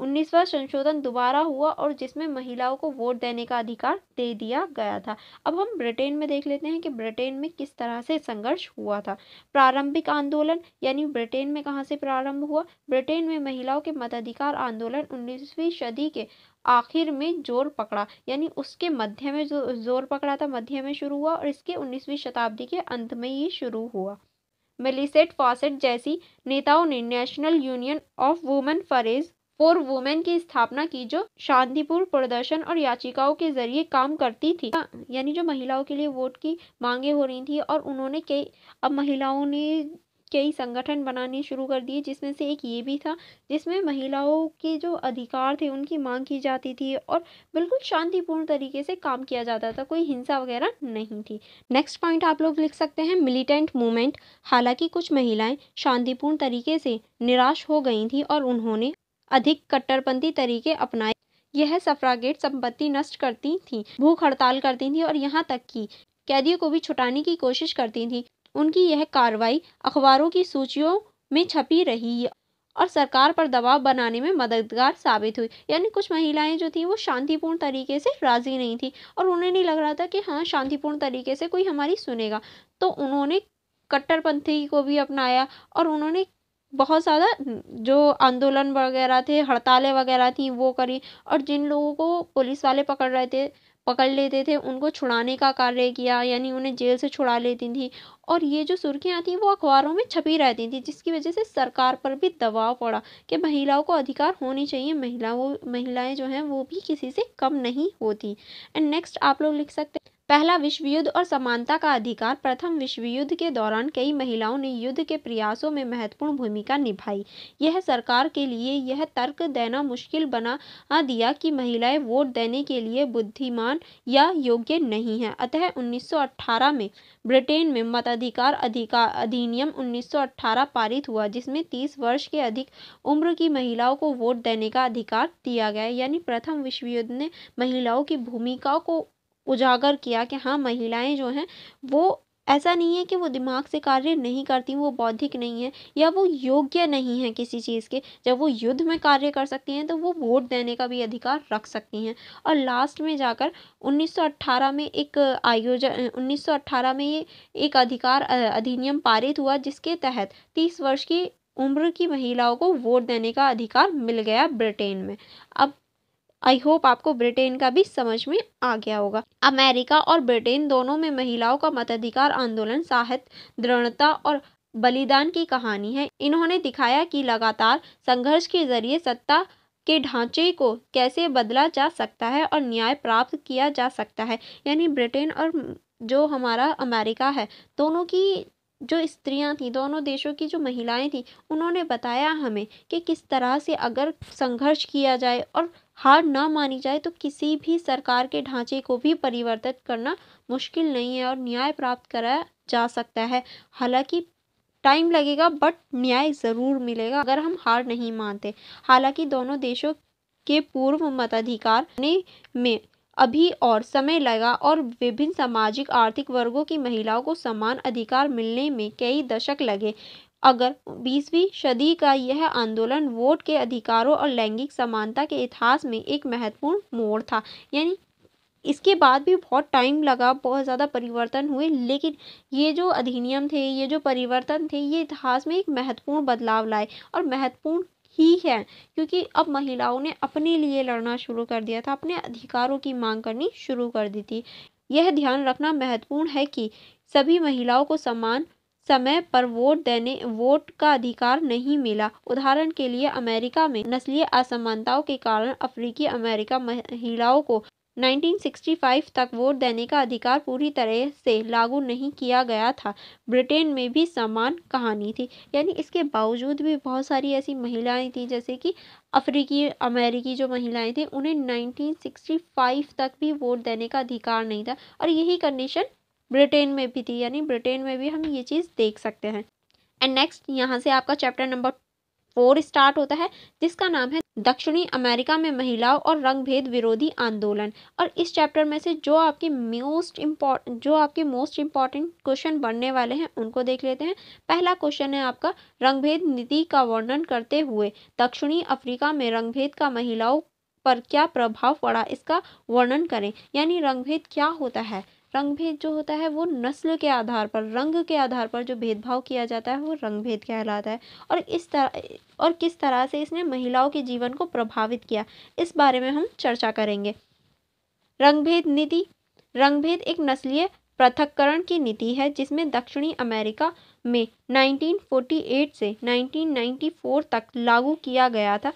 उन्नीसवा संशोधन दोबारा हुआ और जिसमें महिलाओं को वोट देने का अधिकार दे दिया गया था अब हम ब्रिटेन में देख लेते हैं कि ब्रिटेन में किस तरह से संघर्ष हुआ था प्रारंभिक आंदोलन यानी ब्रिटेन में कहाँ से प्रारंभ हुआ ब्रिटेन में महिलाओं के मताधिकार आंदोलन उन्नीसवीं सदी के आखिर में जोर पकड़ा यानी उसके मध्य में जो जोर पकड़ा था मध्य में शुरू हुआ और इसके उन्नीसवीं शताब्दी के अंत में ही शुरू हुआ मेलिसेट फॉसेट जैसी नेताओं ने National Union of Women suffrage for women की स्थापना की जो शांतिपूर्ण प्रदर्शन और याचिकाओं के जरिए काम करती थी यानी जो महिलाओं के लिए वोट की मांगे हो रही थी और उन्होंने कई अब महिलाओं ने कई संगठन बनाने शुरू कर दिए जिसमें से एक ये भी था जिसमें महिलाओं के जो अधिकार थे उनकी मांग की जाती थी और बिल्कुल शांतिपूर्ण तरीके से काम किया जाता था कोई हिंसा वगैरह नहीं थी नेक्स्ट पॉइंट आप लोग लिख सकते हैं मिलिटेंट मूवमेंट हालांकि कुछ महिलाएं शांतिपूर्ण तरीके से निराश हो गई थी और उन्होंने अधिक कट्टरपंथी तरीके अपनाए यह सफ्रागेट संपत्ति नष्ट करती थी भूख हड़ताल करती थी और यहाँ तक कि कैदियों को भी छुटाने की कोशिश करती थी उनकी यह कार्रवाई अखबारों की सूचियों में छपी रही और सरकार पर दबाव बनाने में मददगार साबित हुई यानी कुछ महिलाएं जो थी वो शांतिपूर्ण तरीके से राज़ी नहीं थी और उन्हें नहीं लग रहा था कि हाँ शांतिपूर्ण तरीके से कोई हमारी सुनेगा तो उन्होंने कट्टरपंथी को भी अपनाया और उन्होंने बहुत ज़्यादा जो आंदोलन वगैरह थे हड़तालें वगैरह थी वो करी और जिन लोगों को पुलिस वाले पकड़ रहे थे पकड़ लेते थे उनको छुड़ाने का कार्य किया यानी उन्हें जेल से छुड़ा लेती थी और ये जो सुर्खियाँ थी वो अखबारों में छपी रहती थी जिसकी वजह से सरकार पर भी दबाव पड़ा कि महिलाओं को अधिकार होने चाहिए महिलाओं महिलाएं जो हैं वो भी किसी से कम नहीं होती एंड नेक्स्ट आप लोग लिख सकते पहला विश्व युद्ध और समानता का अधिकार प्रथम विश्व युद्ध के दौरान कई महिलाओं ने युद्ध के प्रयासों में महत्वपूर्ण भूमिका निभाई यह सरकार के लिए यह तर्क देना मुश्किल बना दिया कि महिलाएं वोट देने के लिए बुद्धिमान या योग्य नहीं है अतः 1918 में ब्रिटेन में मताधिकार अधिकार अधिनियम 1918 पारित हुआ जिसमें 30 वर्ष के अधिक उम्र की महिलाओं को वोट देने का अधिकार दिया गया यानी प्रथम विश्व युद्ध ने महिलाओं की भूमिका को उजागर किया कि हाँ महिलाएं जो हैं वो ऐसा नहीं है कि वो दिमाग से कार्य नहीं करती वो बौद्धिक नहीं है या वो योग्य नहीं है किसी चीज़ के जब वो युद्ध में कार्य कर सकती हैं तो वो वोट देने का भी अधिकार रख सकती हैं और लास्ट में जाकर 1918 में एक आयोजन 1918 में ये एक अधिकार अधिनियम पारित हुआ जिसके तहत तीस वर्ष की उम्र की महिलाओं को वोट देने का अधिकार मिल गया ब्रिटेन में अब आई होप आपको ब्रिटेन का भी समझ में आ गया होगा अमेरिका और ब्रिटेन दोनों में महिलाओं का मताधिकार आंदोलन साहित्य दृढ़ता और बलिदान की कहानी है इन्होंने दिखाया कि लगातार संघर्ष के जरिए सत्ता के ढांचे को कैसे बदला जा सकता है और न्याय प्राप्त किया जा सकता है यानी ब्रिटेन और जो हमारा अमेरिका है दोनों की जो स्त्रियां थीं दोनों देशों की जो महिलाएं थीं उन्होंने बताया हमें कि किस तरह से अगर संघर्ष किया जाए और हार ना मानी जाए तो किसी भी सरकार के ढांचे को भी परिवर्तित करना मुश्किल नहीं है और न्याय प्राप्त करा जा सकता है हालांकि टाइम लगेगा बट न्याय ज़रूर मिलेगा अगर हम हार नहीं मानते हालांकि दोनों देशों के पूर्व मताधिकार में अभी और समय लगा और विभिन्न सामाजिक आर्थिक वर्गों की महिलाओं को समान अधिकार मिलने में कई दशक लगे अगर बीसवीं सदी का यह आंदोलन वोट के अधिकारों और लैंगिक समानता के इतिहास में एक महत्वपूर्ण मोड़ था यानी इसके बाद भी बहुत टाइम लगा बहुत ज़्यादा परिवर्तन हुए लेकिन ये जो अधिनियम थे ये जो परिवर्तन थे ये इतिहास में एक महत्वपूर्ण बदलाव लाए और महत्वपूर्ण ही है क्योंकि अब महिलाओं ने अपने लिए लड़ना शुरू कर दिया था अपने अधिकारों की मांग करनी शुरू कर दी थी यह ध्यान रखना महत्वपूर्ण है कि सभी महिलाओं को समान समय पर वोट देने वोट का अधिकार नहीं मिला उदाहरण के लिए अमेरिका में नस्लीय असमानताओं के कारण अफ्रीकी अमेरिका महिलाओं को 1965 तक वोट देने का अधिकार पूरी तरह से लागू नहीं किया गया था ब्रिटेन में भी समान कहानी थी यानी इसके बावजूद भी बहुत सारी ऐसी महिलाएं थीं जैसे कि अफ्रीकी अमेरिकी जो महिलाएं थीं उन्हें 1965 तक भी वोट देने का अधिकार नहीं था और यही कंडीशन ब्रिटेन में भी थी यानी ब्रिटेन में भी हम ये चीज़ देख सकते हैं एंड नेक्स्ट यहाँ से आपका चैप्टर नंबर फोर स्टार्ट होता है जिसका नाम है दक्षिणी अमेरिका में महिलाओं और रंगभेद विरोधी आंदोलन और इस चैप्टर में से जो आपके मोस्ट इम्पॉर्ट जो आपके मोस्ट इम्पॉर्टेंट क्वेश्चन बनने वाले हैं उनको देख लेते हैं पहला क्वेश्चन है आपका रंगभेद नीति का वर्णन करते हुए दक्षिणी अफ्रीका में रंगभेद का महिलाओं पर क्या प्रभाव पड़ा इसका वर्णन करें यानी रंगभेद क्या होता है रंग भेद जो होता है वो नस्ल के आधार पर रंग के आधार पर जो भेदभाव किया जाता है वो रंग भेद कहलाता है और इस तरह और किस तरह से इसने महिलाओं के जीवन को प्रभावित किया इस बारे में हम चर्चा करेंगे रंगभेद नीति रंगभेद एक नस्लीय पृथककरण की नीति है जिसमें दक्षिणी अमेरिका में 1948 से 1994 तक लागू किया गया था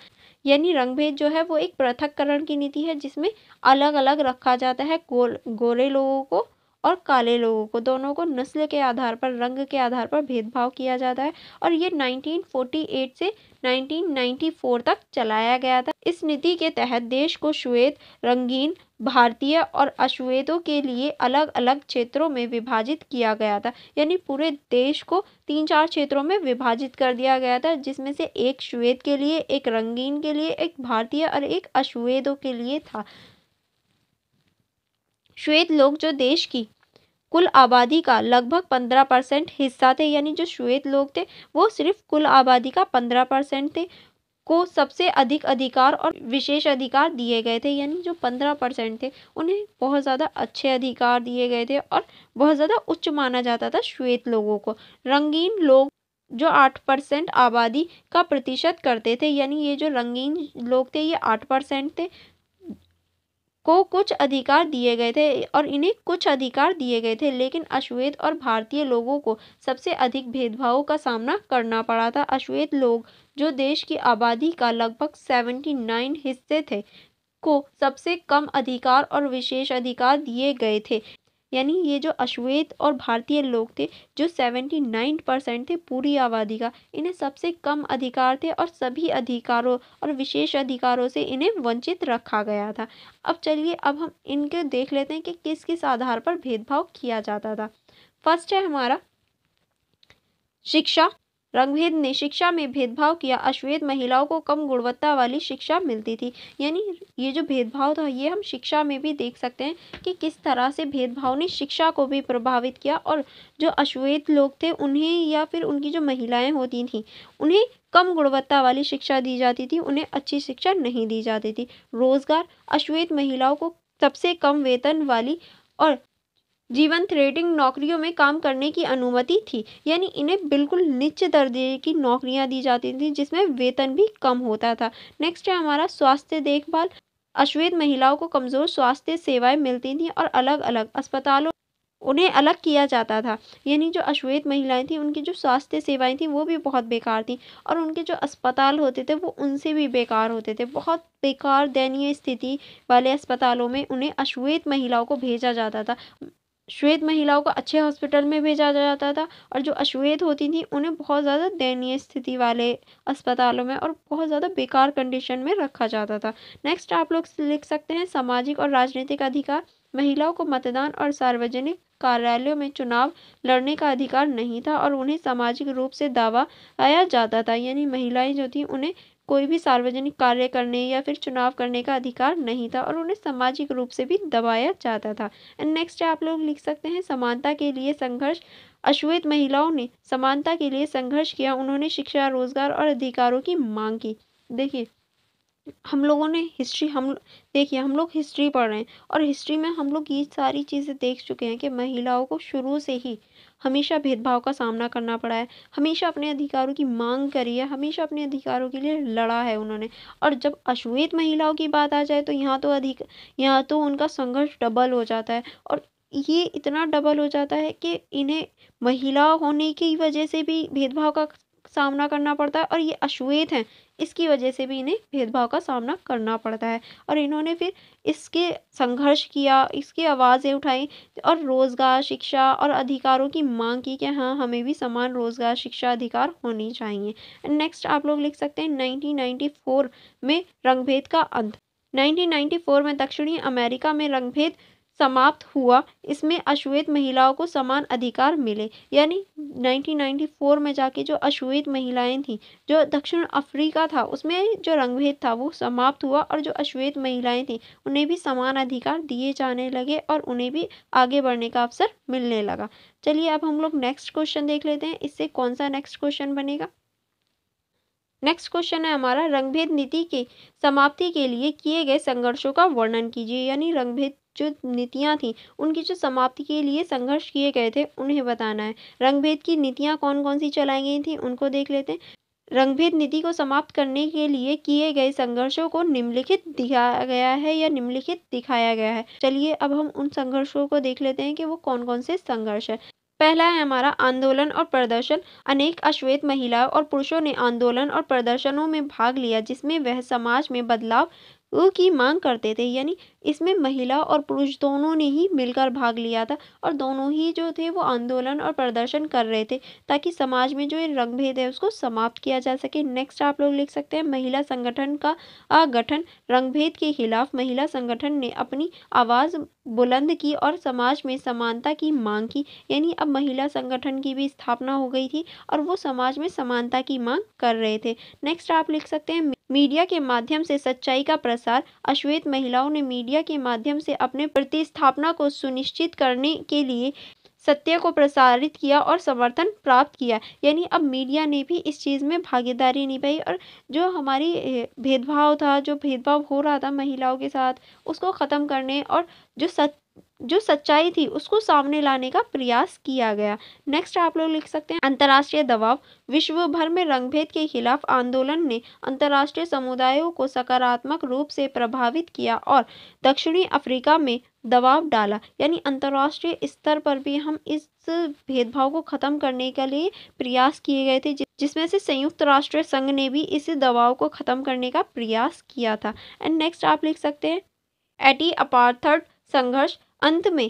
यानी रंगभेद जो है वो एक पृथककरण की नीति है जिसमें अलग अलग रखा जाता है गोरे लोगों को और काले लोगों को दोनों को नस्ल के आधार पर रंग के आधार पर भेदभाव किया जाता है और ये 1948 से 1994 तक चलाया गया था इस नीति के तहत देश को श्वेत रंगीन भारतीय और अश्वेतों के लिए अलग अलग क्षेत्रों में विभाजित किया गया था यानी पूरे देश को तीन चार क्षेत्रों में विभाजित कर दिया गया था जिसमें से एक श्वेत के लिए एक रंगीन के लिए एक भारतीय और एक अश्वेतों के लिए था श्वेत लोग जो देश की कुल आबादी का लगभग पंद्रह परसेंट हिस्सा थे यानी जो श्वेत लोग थे वो सिर्फ कुल आबादी का पंद्रह परसेंट थे को सबसे अधिक अधिकार और विशेष अधिकार दिए गए थे यानी जो पंद्रह परसेंट थे उन्हें बहुत ज़्यादा अच्छे अधिकार दिए गए थे और बहुत ज़्यादा उच्च माना जाता था श्वेत लोगों को रंगीन लोग जो आठ परसेंट आबादी का प्रतिशत करते थे यानी ये जो रंगीन लोग थे ये आठ परसेंट थे को कुछ अधिकार दिए गए थे और इन्हें कुछ अधिकार दिए गए थे लेकिन अश्वेत और भारतीय लोगों को सबसे अधिक भेदभाव का सामना करना पड़ा था अश्वेत लोग जो देश की आबादी का लगभग सेवेंटी नाइन हिस्से थे को सबसे कम अधिकार और विशेष अधिकार दिए गए थे यानी ये जो अश्वेत और भारतीय लोग थे जो सेवेंटी नाइन परसेंट थे पूरी आबादी का इन्हें सबसे कम अधिकार थे और सभी अधिकारों और विशेष अधिकारों से इन्हें वंचित रखा गया था अब चलिए अब हम इनके देख लेते हैं कि किस किस आधार पर भेदभाव किया जाता था फर्स्ट है हमारा शिक्षा रंगभेद ने शिक्षा में भेदभाव किया अश्वेत महिलाओं को कम गुणवत्ता वाली शिक्षा मिलती थी यानी ये जो भेदभाव था ये हम शिक्षा में भी देख सकते हैं कि किस तरह से भेदभाव ने शिक्षा को भी प्रभावित किया और जो अश्वेत लोग थे उन्हें या फिर उनकी जो महिलाएं होती थीं उन्हें कम गुणवत्ता वाली शिक्षा दी जाती थी उन्हें अच्छी शिक्षा नहीं दी जाती थी रोज़गार अश्वेत महिलाओं को सबसे कम वेतन वाली और जीवन थ्रेटिंग नौकरियों में काम करने की अनुमति थी यानी इन्हें बिल्कुल निच्च दर्जे की नौकरियां दी जाती थी जिसमें वेतन भी कम होता था नेक्स्ट है हमारा स्वास्थ्य देखभाल अश्वेत महिलाओं को कमज़ोर स्वास्थ्य सेवाएं मिलती थीं और अलग अलग अस्पतालों उन्हें अलग किया जाता था यानी जो अश्वेत महिलाएं थीं उनकी जो स्वास्थ्य सेवाएं थीं वो भी बहुत बेकार थीं और उनके जो अस्पताल होते थे वो उनसे भी बेकार होते थे बहुत बेकार दयनीय स्थिति वाले अस्पतालों में उन्हें अश्वेत महिलाओं को भेजा जाता था श्वेत महिलाओं को अच्छे हॉस्पिटल में भेजा जाता था और जो अश्वेत होती थी उन्हें बहुत ज़्यादा दयनीय स्थिति वाले अस्पतालों में और बहुत ज़्यादा बेकार कंडीशन में रखा जाता था नेक्स्ट आप लोग लिख सकते हैं सामाजिक और राजनीतिक अधिकार महिलाओं को मतदान और सार्वजनिक कार्यालयों में चुनाव लड़ने का अधिकार नहीं था और उन्हें सामाजिक रूप से दावा आया जाता था यानी महिलाएं जो थी उन्हें कोई भी सार्वजनिक कार्य करने या फिर चुनाव करने का अधिकार नहीं था और उन्हें सामाजिक रूप से भी दबाया जाता था एंड नेक्स्ट आप लोग लिख सकते हैं समानता के लिए संघर्ष अश्वेत महिलाओं ने समानता के लिए संघर्ष किया उन्होंने शिक्षा रोजगार और अधिकारों की मांग की देखिए हम लोगों ने हिस्ट्री हम देखिए हम लोग हिस्ट्री पढ़ रहे हैं और हिस्ट्री में हम लोग ये सारी चीज़ें देख चुके हैं कि महिलाओं को शुरू से ही हमेशा भेदभाव का सामना करना पड़ा है हमेशा अपने अधिकारों की मांग करी है हमेशा अपने अधिकारों के लिए लड़ा है उन्होंने और जब अश्वेत महिलाओं की बात आ जाए तो यहाँ तो अधिक यहाँ तो उनका संघर्ष डबल हो जाता है और ये इतना डबल हो जाता है कि इन्हें महिला होने की वजह से भी भेदभाव का सामना करना पड़ता है और ये अश्वेत हैं इसकी वजह से भी इन्हें भेदभाव का सामना करना पड़ता है और इन्होंने फिर इसके संघर्ष किया इसकी आवाज़ें उठाई और रोज़गार शिक्षा और अधिकारों की मांग की कि हाँ हमें भी समान रोज़गार शिक्षा अधिकार होनी चाहिए नेक्स्ट आप लोग लिख सकते हैं नाइनटीन में रंगभेद का अंत 1994 में दक्षिणी अमेरिका में रंगभेद समाप्त हुआ इसमें अश्वेत महिलाओं को समान अधिकार मिले यानी 1994 में जाके जो अश्वेत महिलाएं थीं जो दक्षिण अफ्रीका था उसमें जो रंगभेद था वो समाप्त हुआ और जो अश्वेत महिलाएं थीं उन्हें भी समान अधिकार दिए जाने लगे और उन्हें भी आगे बढ़ने का अवसर मिलने लगा चलिए अब हम लोग नेक्स्ट क्वेश्चन देख लेते हैं इससे कौन सा नेक्स्ट क्वेश्चन बनेगा नेक्स्ट क्वेश्चन है हमारा रंगभेद नीति के समाप्ति के लिए किए गए संघर्षों का वर्णन कीजिए यानी रंगभेद जो नीतियाँ थीं उनकी जो समाप्ति के लिए संघर्ष किए गए थे उन्हें बताना है रंगभेद की नीतियाँ कौन कौन सी चलाई गई थी उनको देख लेते हैं रंगभेद नीति को समाप्त करने के लिए किए गए संघर्षों को निम्नलिखित दिखाया गया है या निम्नलिखित दिखाया गया है चलिए अब हम उन संघर्षों को देख लेते हैं कि वो कौन कौन से संघर्ष है पहला है हमारा आंदोलन और प्रदर्शन अनेक अश्वेत महिलाओं और पुरुषों ने आंदोलन और प्रदर्शनों में भाग लिया जिसमें वह समाज में बदलाव की मांग करते थे यानी इसमें महिला और पुरुष दोनों ने ही मिलकर भाग लिया था और दोनों ही जो थे वो आंदोलन और प्रदर्शन कर रहे थे ताकि समाज में जो ये रंगभेद है उसको समाप्त किया जा सके नेक्स्ट आप लोग लिख सकते हैं महिला संगठन का गठन रंगभेद के खिलाफ महिला संगठन ने अपनी आवाज़ बुलंद की और समाज में समानता की मांग की यानी अब महिला संगठन की भी स्थापना हो गई थी और वो समाज में समानता की मांग कर रहे थे नेक्स्ट आप लिख सकते हैं मीडिया के माध्यम से सच्चाई का प्रसार अश्वेत महिलाओं ने मीडिया के माध्यम से अपने प्रतिस्थापना को सुनिश्चित करने के लिए सत्य को प्रसारित किया और समर्थन प्राप्त किया यानी अब मीडिया ने भी इस चीज़ में भागीदारी निभाई और जो हमारी भेदभाव था जो भेदभाव हो रहा था महिलाओं के साथ उसको ख़त्म करने और जो सच जो सच्चाई थी उसको सामने लाने का प्रयास किया गया नेक्स्ट आप लोग लिख सकते हैं अंतर्राष्ट्रीय दबाव विश्व भर में रंगभेद के खिलाफ आंदोलन ने अंतर्राष्ट्रीय समुदायों को सकारात्मक रूप से प्रभावित किया और दक्षिणी अफ्रीका में दबाव डाला यानी अंतर्राष्ट्रीय स्तर पर भी हम इस भेदभाव को ख़त्म करने के लिए प्रयास किए गए थे जिसमें से संयुक्त राष्ट्र संघ ने भी इस दबाव को ख़त्म करने का प्रयास किया था एंड नेक्स्ट आप लिख सकते हैं एटी अपार्थर्ड संघर्ष अंत में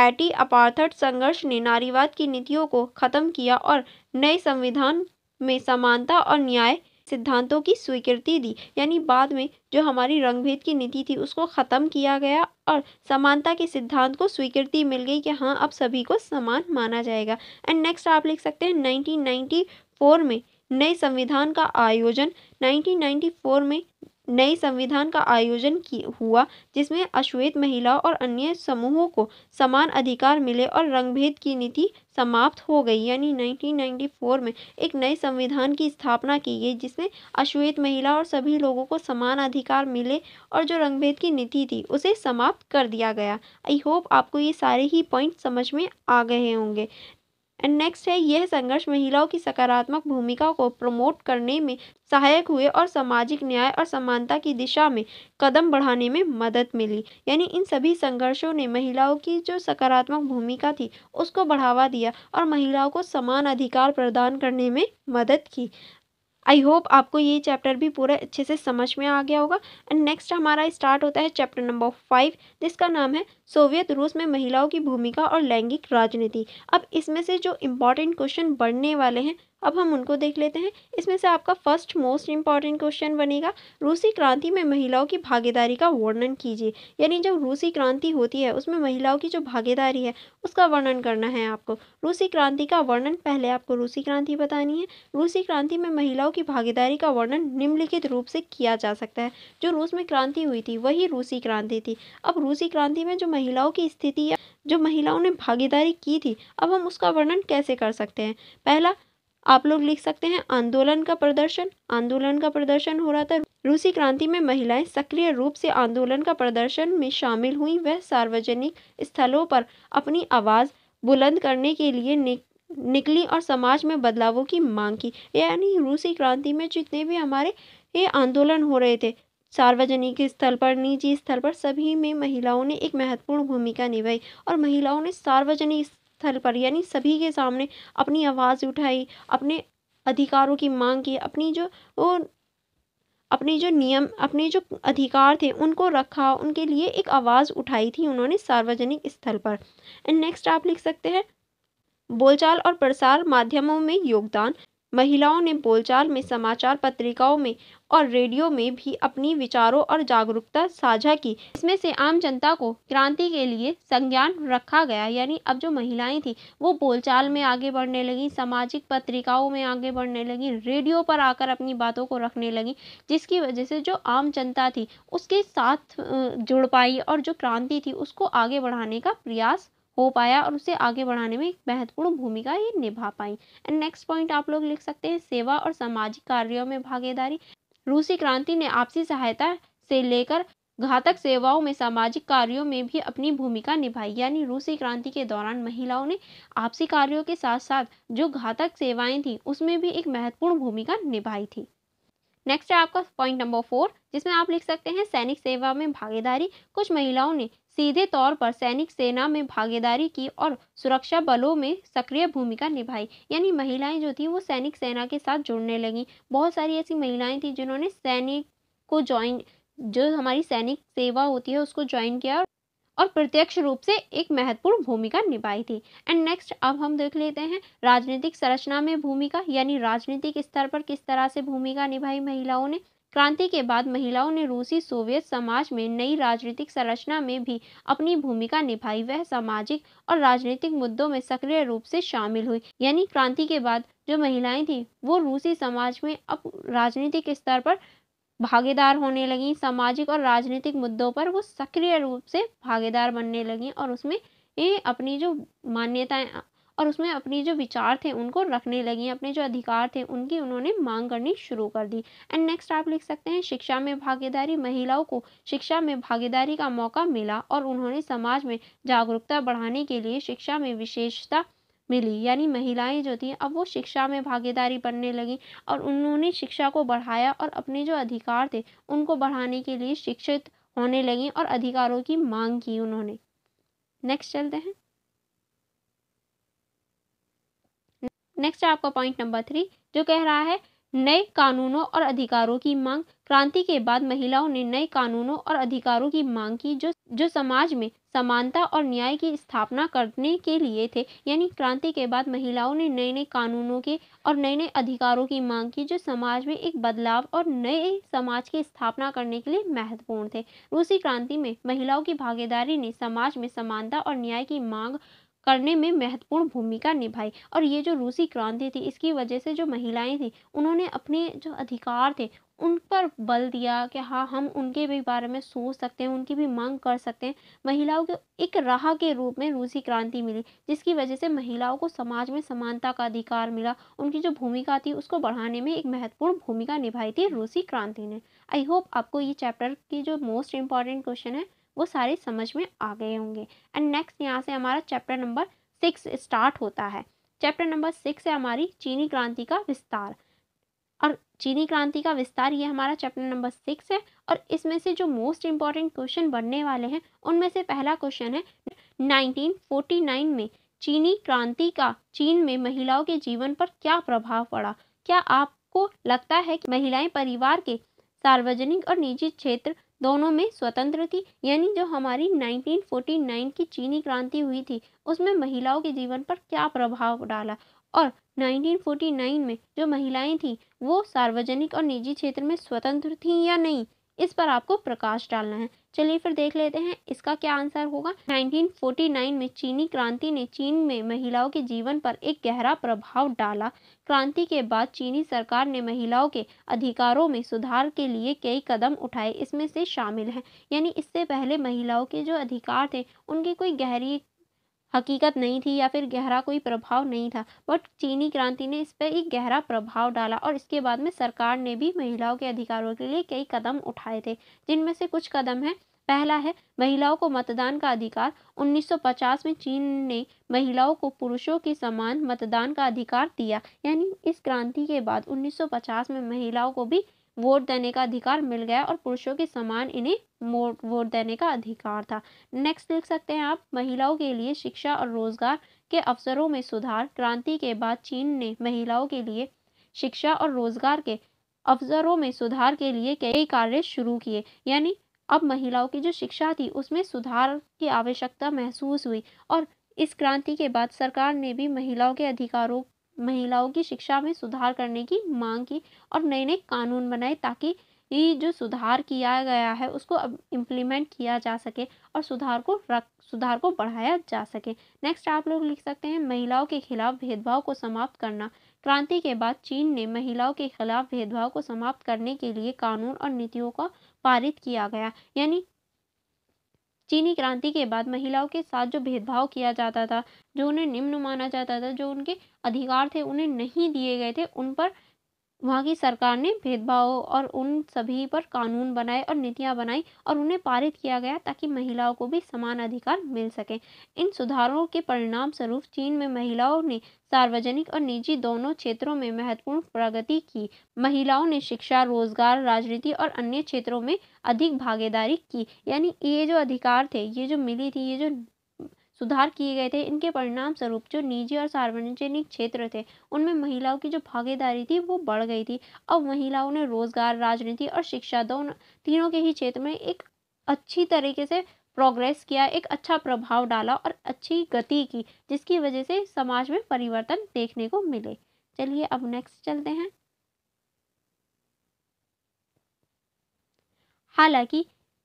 एटी अपार्थर्ट संघर्ष ने नारीवाद की नीतियों को खत्म किया और नए संविधान में समानता और न्याय सिद्धांतों की स्वीकृति दी यानी बाद में जो हमारी रंगभेद की नीति थी उसको ख़त्म किया गया और समानता के सिद्धांत को स्वीकृति मिल गई कि हाँ अब सभी को समान माना जाएगा एंड नेक्स्ट आप लिख सकते हैं 1994 में नए संविधान का आयोजन 1994 में नए संविधान का आयोजन हुआ जिसमें अश्वेत महिलाओं और अन्य समूहों को समान अधिकार मिले और रंगभेद की नीति समाप्त हो गई यानी 1994 में एक नए संविधान की स्थापना की गई जिसमें अश्वेत महिला और सभी लोगों को समान अधिकार मिले और जो रंगभेद की नीति थी उसे समाप्त कर दिया गया आई होप आपको ये सारे ही पॉइंट समझ में आ गए होंगे एंड नेक्स्ट है यह संघर्ष महिलाओं की सकारात्मक भूमिका को प्रमोट करने में सहायक हुए और सामाजिक न्याय और समानता की दिशा में कदम बढ़ाने में मदद मिली यानी इन सभी संघर्षों ने महिलाओं की जो सकारात्मक भूमिका थी उसको बढ़ावा दिया और महिलाओं को समान अधिकार प्रदान करने में मदद की आई होप आपको ये चैप्टर भी पूरा अच्छे से समझ में आ गया होगा एंड नेक्स्ट हमारा स्टार्ट होता है चैप्टर नंबर फाइव जिसका नाम है सोवियत रूस में महिलाओं की भूमिका और लैंगिक राजनीति अब इसमें से जो इम्पॉर्टेंट क्वेश्चन बढ़ने वाले हैं अब हम उनको देख लेते हैं इसमें से आपका फर्स्ट मोस्ट इंपॉर्टेंट क्वेश्चन बनेगा रूसी क्रांति में महिलाओं की भागीदारी का वर्णन कीजिए यानी जब रूसी क्रांति होती है उसमें महिलाओं की जो भागीदारी है उसका वर्णन करना है आपको रूसी क्रांति का वर्णन पहले आपको रूसी क्रांति बतानी है रूसी क्रांति में महिलाओं की भागीदारी का वर्णन निम्नलिखित रूप से किया जा सकता है जो रूस में क्रांति हुई थी वही रूसी क्रांति थी अब रूसी क्रांति में जो महिलाओं की स्थिति या जो महिलाओं ने भागीदारी की थी अब हम उसका वर्णन कैसे कर सकते हैं पहला आप लोग लिख सकते हैं आंदोलन का प्रदर्शन आंदोलन का प्रदर्शन हो रहा था रूसी क्रांति में महिलाएं सक्रिय रूप से आंदोलन का प्रदर्शन में शामिल हुई वह सार्वजनिक स्थलों पर अपनी आवाज़ बुलंद करने के लिए निक, निकली और समाज में बदलावों की मांग की यानी रूसी क्रांति में जितने भी हमारे ये आंदोलन हो रहे थे सार्वजनिक स्थल पर निजी स्थल पर सभी में महिलाओं ने एक महत्वपूर्ण भूमिका निभाई और महिलाओं ने सार्वजनिक स्थल पर यानी सभी के सामने अपनी आवाज़ उठाई अपने अधिकारों की मांग की अपनी जो वो अपने जो नियम अपने जो अधिकार थे उनको रखा उनके लिए एक आवाज़ उठाई थी उन्होंने सार्वजनिक स्थल पर एंड नेक्स्ट आप लिख सकते हैं बोलचाल और प्रसार माध्यमों में योगदान महिलाओं ने बोलचाल में समाचार पत्रिकाओं में और रेडियो में भी अपनी विचारों और जागरूकता साझा की इसमें से आम जनता को क्रांति के लिए संज्ञान रखा गया यानी अब जो महिलाएं थी वो बोलचाल में आगे बढ़ने लगी सामाजिक पत्रिकाओं में आगे बढ़ने लगी रेडियो पर आकर अपनी बातों को रखने लगी जिसकी वजह से जो आम जनता थी उसके साथ जुड़ पाई और जो क्रांति थी उसको आगे बढ़ाने का प्रयास हो पाया और उसे आगे बढ़ाने में एक महत्वपूर्ण भूमिका ये निभा पाई एंड नेक्स्ट पॉइंट आप लोग लिख सकते हैं सेवा और सामाजिक कार्यों में भागीदारी रूसी क्रांति ने आपसी सहायता से लेकर घातक सेवाओं में सामाजिक कार्यों में भी अपनी भूमिका निभाई यानी रूसी क्रांति के दौरान महिलाओं ने आपसी कार्यों के साथ साथ जो घातक सेवाएं थी उसमें भी एक महत्वपूर्ण भूमिका निभाई थी नेक्स्ट है आपका पॉइंट नंबर फोर जिसमें आप लिख सकते हैं सैनिक सेवा में भागीदारी कुछ महिलाओं ने सीधे तौर पर सैनिक सेना में भागीदारी की और सुरक्षा बलों में सक्रिय भूमिका निभाई यानी महिलाएं जो थी वो सैनिक सेना के साथ जुड़ने लगी बहुत सारी ऐसी महिलाएं थी जिन्होंने सैनिक को ज्वाइन जो हमारी सैनिक सेवा होती है उसको ज्वाइन किया और और प्रत्यक्ष रूप से एक महत्वपूर्ण भूमिका निभाई थी एंड नेक्स्ट अब हम देख लेते हैं राजनीतिक संरचना में भूमिका यानी राजनीतिक स्तर पर किस तरह से भूमिका निभाई महिलाओं ने क्रांति के बाद महिलाओं ने रूसी सोवियत समाज में नई राजनीतिक संरचना में भी अपनी भूमिका निभाई वह सामाजिक और राजनीतिक मुद्दों में सक्रिय रूप से शामिल हुई यानी क्रांति के बाद जो महिलाएं थी वो रूसी समाज में अब राजनीतिक स्तर पर भागीदार होने लगी सामाजिक और राजनीतिक मुद्दों पर वो सक्रिय रूप से भागीदार बनने लगी और उसमें ये अपनी जो मान्यताएं और उसमें अपनी जो विचार थे उनको रखने लगी अपने जो अधिकार थे उनकी उन्होंने मांग करनी शुरू कर दी एंड नेक्स्ट आप लिख सकते हैं शिक्षा में भागीदारी महिलाओं को शिक्षा में भागीदारी का मौका मिला और उन्होंने समाज में जागरूकता बढ़ाने के लिए शिक्षा में विशेषता मिली यानी महिलाएं जो थी अब वो शिक्षा में भागीदारी बनने लगी और उन्होंने शिक्षा को बढ़ाया और अपने जो अधिकार थे उनको बढ़ाने के लिए शिक्षित होने लगी और अधिकारों की मांग की उन्होंने नेक्स्ट चलते हैं नेक्स्ट आपका पॉइंट नंबर थ्री जो कह रहा है नए कानूनों और अधिकारों की मांग क्रांति के बाद महिलाओं ने नए कानूनों और अधिकारों की मांग की जो जो समाज में समानता और न्याय की स्थापना करने के लिए थे यानी क्रांति के बाद महिलाओं ने नए नए कानूनों के और नए नए अधिकारों की मांग की जो समाज में एक बदलाव और नए समाज की स्थापना करने के लिए महत्वपूर्ण थे रूसी क्रांति में महिलाओं की भागीदारी ने समाज में समानता और न्याय की मांग करने में महत्वपूर्ण भूमिका निभाई और ये जो रूसी क्रांति थी इसकी वजह से जो महिलाएं थी उन्होंने अपने जो अधिकार थे उन पर बल दिया कि हाँ हम उनके भी बारे में सोच सकते हैं उनकी भी मांग कर सकते हैं महिलाओं को एक राह के रूप में रूसी क्रांति मिली जिसकी वजह से महिलाओं को समाज में समानता का अधिकार मिला उनकी जो भूमिका थी उसको बढ़ाने में एक महत्वपूर्ण भूमिका निभाई थी रूसी क्रांति ने आई होप आपको ये चैप्टर की जो मोस्ट इम्पॉर्टेंट क्वेश्चन है वो सारे समझ में आ गए होंगे एंड नेक्स्ट यहाँ से हमारा चैप्टर नंबर सिक्स स्टार्ट होता है चैप्टर नंबर सिक्स है हमारी चीनी क्रांति का विस्तार और चीनी क्रांति का विस्तार ये हमारा चैप्टर नंबर सिक्स है और इसमें से जो मोस्ट इम्पॉर्टेंट क्वेश्चन बनने वाले हैं उनमें से पहला क्वेश्चन है 1949 में चीनी क्रांति का चीन में महिलाओं के जीवन पर क्या प्रभाव पड़ा क्या आपको लगता है कि महिलाएं परिवार के सार्वजनिक और निजी क्षेत्र दोनों में स्वतंत्र थी यानी जो हमारी 1949 की चीनी क्रांति हुई थी उसमें महिलाओं के जीवन पर क्या प्रभाव डाला और 1949 में जो महिलाएं थीं वो सार्वजनिक और निजी क्षेत्र में स्वतंत्र थीं या नहीं इस पर आपको प्रकाश डालना है चलिए फिर देख लेते हैं इसका क्या आंसर होगा 1949 में चीनी क्रांति ने चीन में महिलाओं के जीवन पर एक गहरा प्रभाव डाला क्रांति के बाद चीनी सरकार ने महिलाओं के अधिकारों में सुधार के लिए कई कदम उठाए इसमें से शामिल हैं यानी इससे पहले महिलाओं के जो अधिकार थे उनकी कोई गहरी हकीकत नहीं थी या फिर गहरा कोई प्रभाव नहीं था बट चीनी क्रांति ने इस पर एक गहरा प्रभाव डाला और इसके बाद में सरकार ने भी महिलाओं के अधिकारों के लिए कई कदम उठाए थे जिनमें से कुछ कदम हैं पहला है महिलाओं को मतदान का अधिकार 1950 में चीन ने महिलाओं को पुरुषों के समान मतदान का अधिकार दिया यानी इस क्रांति के बाद 1950 में महिलाओं को भी वोट देने का अधिकार मिल गया और पुरुषों के समान इन्हें वोट देने का अधिकार था नेक्स्ट देख सकते हैं आप महिलाओं के लिए शिक्षा और रोजगार के अवसरों में सुधार क्रांति के बाद चीन ने महिलाओं के लिए शिक्षा और रोजगार के अवसरों में सुधार के लिए कई कार्य शुरू किए यानी अब महिलाओं की जो शिक्षा थी उसमें सुधार की आवश्यकता महसूस हुई और इस क्रांति के बाद सरकार ने भी महिलाओं के अधिकारों महिलाओं की शिक्षा में सुधार करने की मांग की और नए नए कानून बनाए ताकि ये जो सुधार किया गया है उसको अब इम्प्लीमेंट किया जा सके और सुधार को रख सुधार को बढ़ाया जा सके नेक्स्ट आप लोग लिख सकते हैं महिलाओं के खिलाफ भेदभाव को समाप्त करना क्रांति के बाद चीन ने महिलाओं के खिलाफ भेदभाव को समाप्त करने के लिए कानून और नीतियों का पारित किया गया यानी चीनी क्रांति के बाद महिलाओं के साथ जो भेदभाव किया जाता था जो उन्हें निम्न माना जाता था जो उनके अधिकार थे उन्हें नहीं दिए गए थे उन पर वहाँ की सरकार ने भेदभाव और उन सभी पर कानून बनाए और नीतियाँ बनाई और उन्हें पारित किया गया ताकि महिलाओं को भी समान अधिकार मिल सके इन सुधारों के परिणाम स्वरूप चीन में महिलाओं ने सार्वजनिक और निजी दोनों क्षेत्रों में महत्वपूर्ण प्रगति की महिलाओं ने शिक्षा रोजगार राजनीति और अन्य क्षेत्रों में अधिक भागीदारी की यानी ये जो अधिकार थे ये जो मिली थी ये जो सुधार किए गए थे इनके परिणाम स्वरूप जो निजी और सार्वजनिक क्षेत्र थे उनमें महिलाओं की जो भागीदारी थी वो बढ़ गई थी अब महिलाओं ने रोजगार राजनीति और शिक्षा दोनों तीनों के ही क्षेत्र में एक अच्छी तरीके से प्रोग्रेस किया एक अच्छा प्रभाव डाला और अच्छी गति की जिसकी वजह से समाज में परिवर्तन देखने को मिले चलिए अब नेक्स्ट चलते हैं हालांकि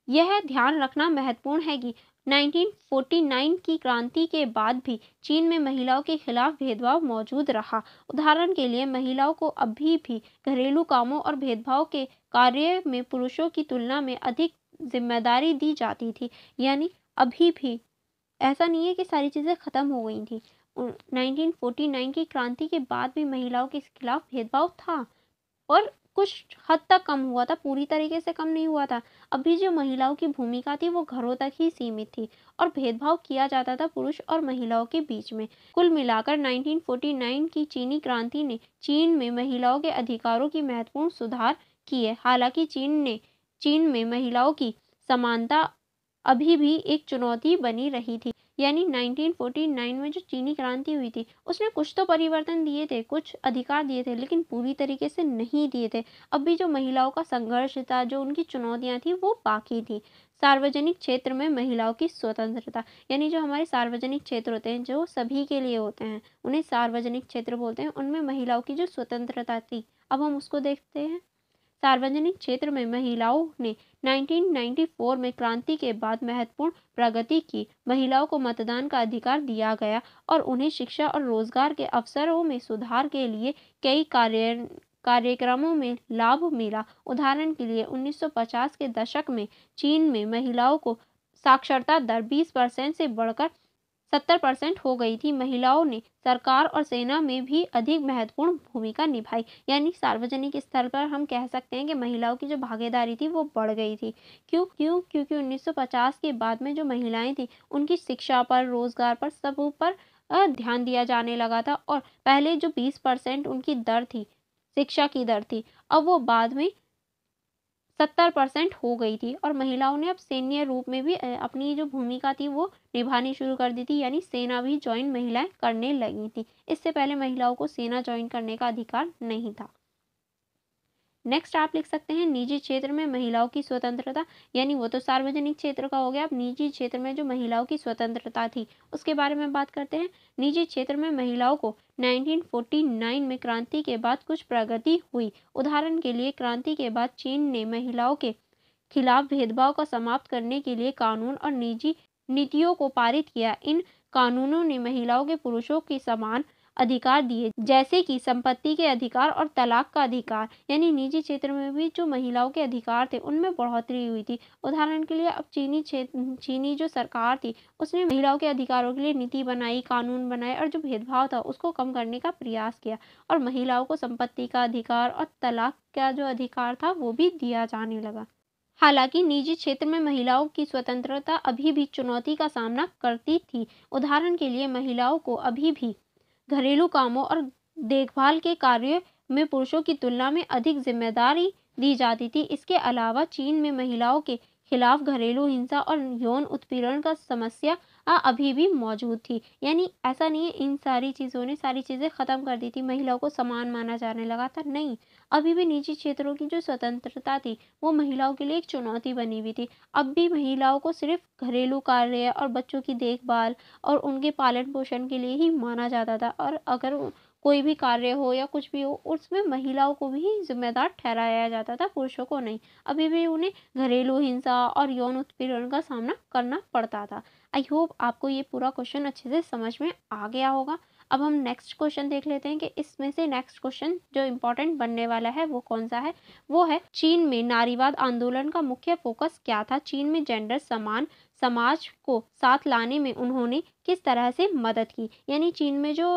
यह ध्यान रखना महत्वपूर्ण है कि 1949 की क्रांति के बाद भी चीन में महिलाओं के खिलाफ भेदभाव मौजूद रहा उदाहरण के लिए महिलाओं को अभी भी घरेलू कामों और भेदभाव के कार्य में पुरुषों की तुलना में अधिक जिम्मेदारी दी जाती थी यानी अभी भी ऐसा नहीं है कि सारी चीज़ें ख़त्म हो गई थी 1949 की क्रांति के बाद भी महिलाओं के खिलाफ भेदभाव था और कुछ हद तक कम हुआ था पूरी तरीके से कम नहीं हुआ था अभी जो महिलाओं की भूमिका थी वो घरों तक ही सीमित थी और भेदभाव किया जाता था पुरुष और महिलाओं के बीच में कुल मिलाकर 1949 की चीनी क्रांति ने चीन में महिलाओं के अधिकारों की महत्वपूर्ण सुधार किए हालांकि चीन ने चीन में महिलाओं की समानता अभी भी एक चुनौती बनी रही थी यानी 1949 में जो चीनी क्रांति हुई थी उसने कुछ तो परिवर्तन दिए थे कुछ अधिकार दिए थे लेकिन पूरी तरीके से नहीं दिए थे अब भी जो महिलाओं का संघर्ष था जो उनकी चुनौतियाँ थी वो बाकी थी सार्वजनिक क्षेत्र में महिलाओं की स्वतंत्रता यानी जो हमारे सार्वजनिक क्षेत्र होते हैं जो सभी के लिए होते हैं उन्हें सार्वजनिक क्षेत्र बोलते हैं उनमें महिलाओं की जो स्वतंत्रता थी अब हम उसको देखते हैं सार्वजनिक क्षेत्र में महिलाओं ने 1994 में क्रांति के बाद महत्वपूर्ण प्रगति की महिलाओं को मतदान का अधिकार दिया गया और उन्हें शिक्षा और रोजगार के अवसरों में सुधार के लिए कई कार्य कार्यक्रमों में लाभ मिला उदाहरण के लिए 1950 के दशक में चीन में महिलाओं को साक्षरता दर 20 परसेंट से बढ़कर सत्तर परसेंट हो गई थी महिलाओं ने सरकार और सेना में भी अधिक महत्वपूर्ण भूमिका निभाई यानी सार्वजनिक स्तर पर हम कह सकते हैं कि महिलाओं की जो भागीदारी थी वो बढ़ गई थी क्यों क्यों क्योंकि 1950 के बाद में जो महिलाएं थी उनकी शिक्षा पर रोजगार पर सब पर ध्यान दिया जाने लगा था और पहले जो बीस परसेंट उनकी दर थी शिक्षा की दर थी अब वो बाद में सत्तर परसेंट हो गई थी और महिलाओं ने अब सैन्य रूप में भी अपनी जो भूमिका थी वो निभानी शुरू कर दी थी यानी सेना भी ज्वाइन महिलाएं करने लगी थी इससे पहले महिलाओं को सेना ज्वाइन करने का अधिकार नहीं था नेक्स्ट आप लिख सकते हैं निजी क्षेत्र में महिलाओं की स्वतंत्रता यानी वो तो सार्वजनिक क्षेत्र का हो गया अब निजी क्षेत्र में जो महिलाओं की स्वतंत्रता थी उसके बारे में बात करते हैं निजी क्षेत्र में महिलाओं को 1949 में क्रांति के बाद कुछ प्रगति हुई उदाहरण के लिए क्रांति के बाद चीन ने महिलाओं के खिलाफ भेदभाव को समाप्त करने के लिए कानून और निजी नीतियों को पारित किया इन कानूनों ने महिलाओं के पुरुषों के समान अधिकार दिए जैसे कि संपत्ति के अधिकार और तलाक का अधिकार यानी निजी क्षेत्र में भी जो महिलाओं के अधिकार थे उनमें बढ़ोतरी हुई थी उदाहरण के लिए अब चीनी क्षेत्र चीनी जो सरकार थी उसने महिलाओं के अधिकारों के लिए नीति बनाई कानून बनाए और जो भेदभाव था उसको कम करने का प्रयास किया और महिलाओं को संपत्ति का अधिकार और तलाक का जो अधिकार था वो भी दिया जाने लगा हालांकि निजी क्षेत्र में महिलाओं की स्वतंत्रता अभी भी चुनौती का सामना करती थी उदाहरण के लिए महिलाओं को अभी भी घरेलू कामों और देखभाल के कार्यों में पुरुषों की तुलना में अधिक जिम्मेदारी दी जाती थी इसके अलावा चीन में महिलाओं के खिलाफ घरेलू हिंसा और यौन उत्पीड़न का समस्या हाँ, अभी भी मौजूद थी यानी ऐसा नहीं है इन सारी चीज़ों ने सारी चीज़ें ख़त्म कर दी थी महिलाओं को समान माना जाने लगा था नहीं अभी भी निजी क्षेत्रों की जो स्वतंत्रता थी वो महिलाओं के लिए एक चुनौती बनी हुई थी अब भी महिलाओं को सिर्फ घरेलू कार्य और बच्चों की देखभाल और उनके पालन पोषण के लिए ही माना जाता था और अगर कोई भी कार्य हो या कुछ भी हो उसमें महिलाओं को भी जिम्मेदार ठहराया जाता था पुरुषों को नहीं अभी भी उन्हें घरेलू हिंसा और यौन उत्पीड़न का सामना करना पड़ता था आई होप आपको ये पूरा क्वेश्चन अच्छे से समझ में आ गया होगा अब हम नेक्स्ट क्वेश्चन देख लेते हैं कि इसमें से नेक्स्ट क्वेश्चन जो इम्पोर्टेंट बनने वाला है वो कौन सा है वो है चीन में नारीवाद आंदोलन का मुख्य फोकस क्या था चीन में जेंडर समान समाज को साथ लाने में उन्होंने किस तरह से मदद की यानी चीन में जो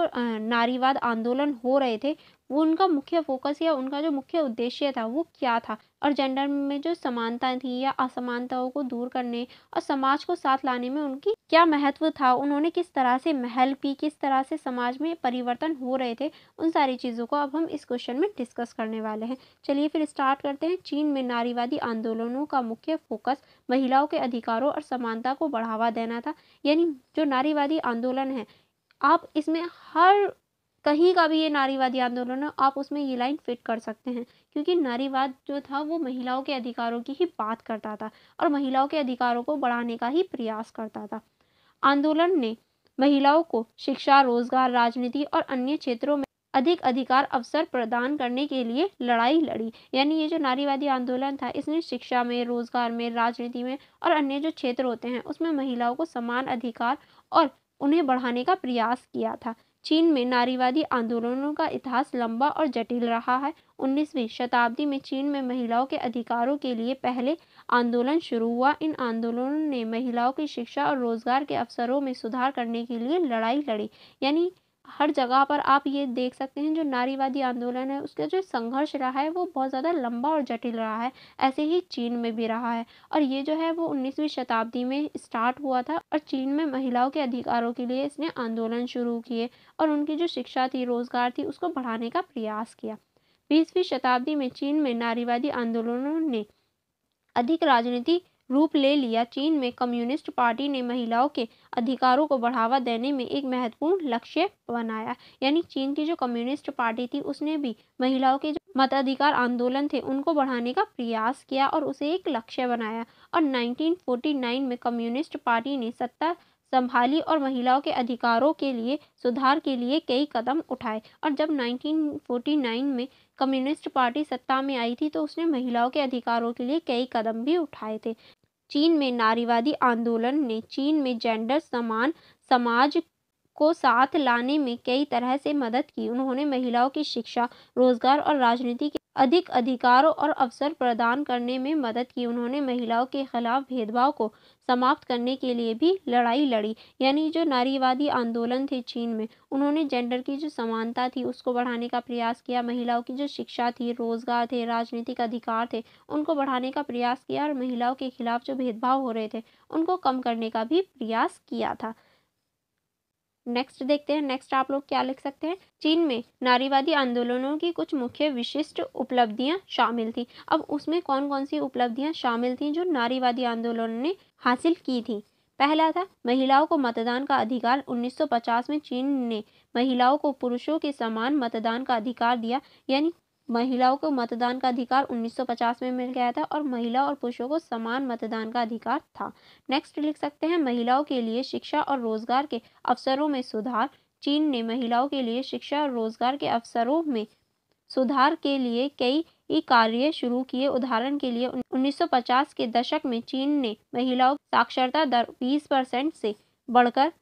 नारीवाद आंदोलन हो रहे थे वो उनका मुख्य फोकस या उनका जो मुख्य उद्देश्य था वो क्या था और जेंडर में जो समानता थी या असमानताओं को दूर करने और समाज को साथ लाने में उनकी क्या महत्व था उन्होंने किस तरह से महल की किस तरह से समाज में परिवर्तन हो रहे थे उन सारी चीज़ों को अब हम इस क्वेश्चन में डिस्कस करने वाले हैं चलिए फिर स्टार्ट करते हैं चीन में नारीवादी आंदोलनों का मुख्य फोकस महिलाओं के अधिकारों और समानता को बढ़ावा देना था यानी जो नारीवादी आंदोलन है आप इसमें हर कहीं का भी ये नारीवादी आंदोलन है आप उसमें ये लाइन फिट कर सकते हैं क्योंकि नारीवाद जो था वो महिलाओं के अधिकारों की ही बात करता था और महिलाओं के अधिकारों को बढ़ाने का ही प्रयास करता था आंदोलन ने महिलाओं को शिक्षा रोजगार राजनीति और अन्य क्षेत्रों में अधिक अधिकार अवसर प्रदान करने के लिए लड़ाई लड़ी यानी ये जो नारीवादी आंदोलन था इसने शिक्षा में रोजगार में राजनीति में और अन्य जो क्षेत्र होते हैं उसमें महिलाओं को समान अधिकार और उन्हें बढ़ाने का प्रयास किया था चीन में नारीवादी आंदोलनों का इतिहास लंबा और जटिल रहा है 19वीं शताब्दी में चीन में महिलाओं के अधिकारों के लिए पहले आंदोलन शुरू हुआ इन आंदोलनों ने महिलाओं की शिक्षा और रोजगार के अवसरों में सुधार करने के लिए लड़ाई लड़ी यानी हर जगह पर आप ये देख सकते हैं जो नारीवादी आंदोलन है उसका जो संघर्ष रहा है वो बहुत ज़्यादा लंबा और जटिल रहा है ऐसे ही चीन में भी रहा है और ये जो है वो 19वीं शताब्दी में स्टार्ट हुआ था और चीन में महिलाओं के अधिकारों के लिए इसने आंदोलन शुरू किए और उनकी जो शिक्षा थी रोज़गार थी उसको बढ़ाने का प्रयास किया बीसवीं शताब्दी में चीन में नारीवादी आंदोलनों ने अधिक राजनीति रूप ले लिया चीन में कम्युनिस्ट पार्टी ने महिलाओं के अधिकारों को बढ़ावा देने में एक महत्वपूर्ण लक्ष्य बनाया यानी चीन की जो कम्युनिस्ट पार्टी थी उसने भी महिलाओं के जो मताधिकार आंदोलन थे उनको बढ़ाने का प्रयास किया और उसे एक लक्ष्य बनाया और 1949 में कम्युनिस्ट पार्टी ने सत्ता संभाली और महिलाओं के अधिकारों के लिए सुधार के लिए कई कदम उठाए और जब 1949 में कम्युनिस्ट पार्टी सत्ता में आई थी तो उसने महिलाओं के अधिकारों के लिए कई कदम भी उठाए थे चीन में नारीवादी आंदोलन ने चीन में जेंडर समान समाज को साथ लाने में कई तरह से मदद की उन्होंने महिलाओं की शिक्षा रोजगार और राजनीति के अधिक अधिकारों और अवसर प्रदान करने में मदद की उन्होंने महिलाओं के खिलाफ भेदभाव को समाप्त करने के लिए भी लड़ाई लड़ी यानी जो नारीवादी आंदोलन थे चीन में उन्होंने जेंडर की जो समानता थी उसको बढ़ाने का प्रयास किया महिलाओं की जो शिक्षा थी रोजगार थे राजनीतिक अधिकार थे उनको बढ़ाने का प्रयास किया और महिलाओं के खिलाफ जो भेदभाव हो रहे थे उनको कम करने का भी प्रयास किया था नेक्स्ट देखते हैं नेक्स्ट आप लोग क्या लिख सकते हैं चीन में नारीवादी आंदोलनों की कुछ मुख्य विशिष्ट उपलब्धियां शामिल थी अब उसमें कौन कौन सी उपलब्धियां शामिल थी जो नारीवादी आंदोलन ने हासिल की थी पहला था महिलाओं को मतदान का अधिकार 1950 में चीन ने महिलाओं को पुरुषों के समान मतदान का अधिकार दिया यानी महिलाओं को मतदान का अधिकार 1950 में मिल गया था और महिला और पुरुषों को समान मतदान का अधिकार था नेक्स्ट लिख सकते हैं महिलाओं के लिए शिक्षा और रोजगार के अवसरों में सुधार चीन ने महिलाओं के लिए शिक्षा और रोजगार के अवसरों में सुधार के लिए कई ये कार्य शुरू किए उदाहरण के लिए 1950 के दशक में चीन ने महिलाओं साक्षरता दर 20 परसेंट से बढ़कर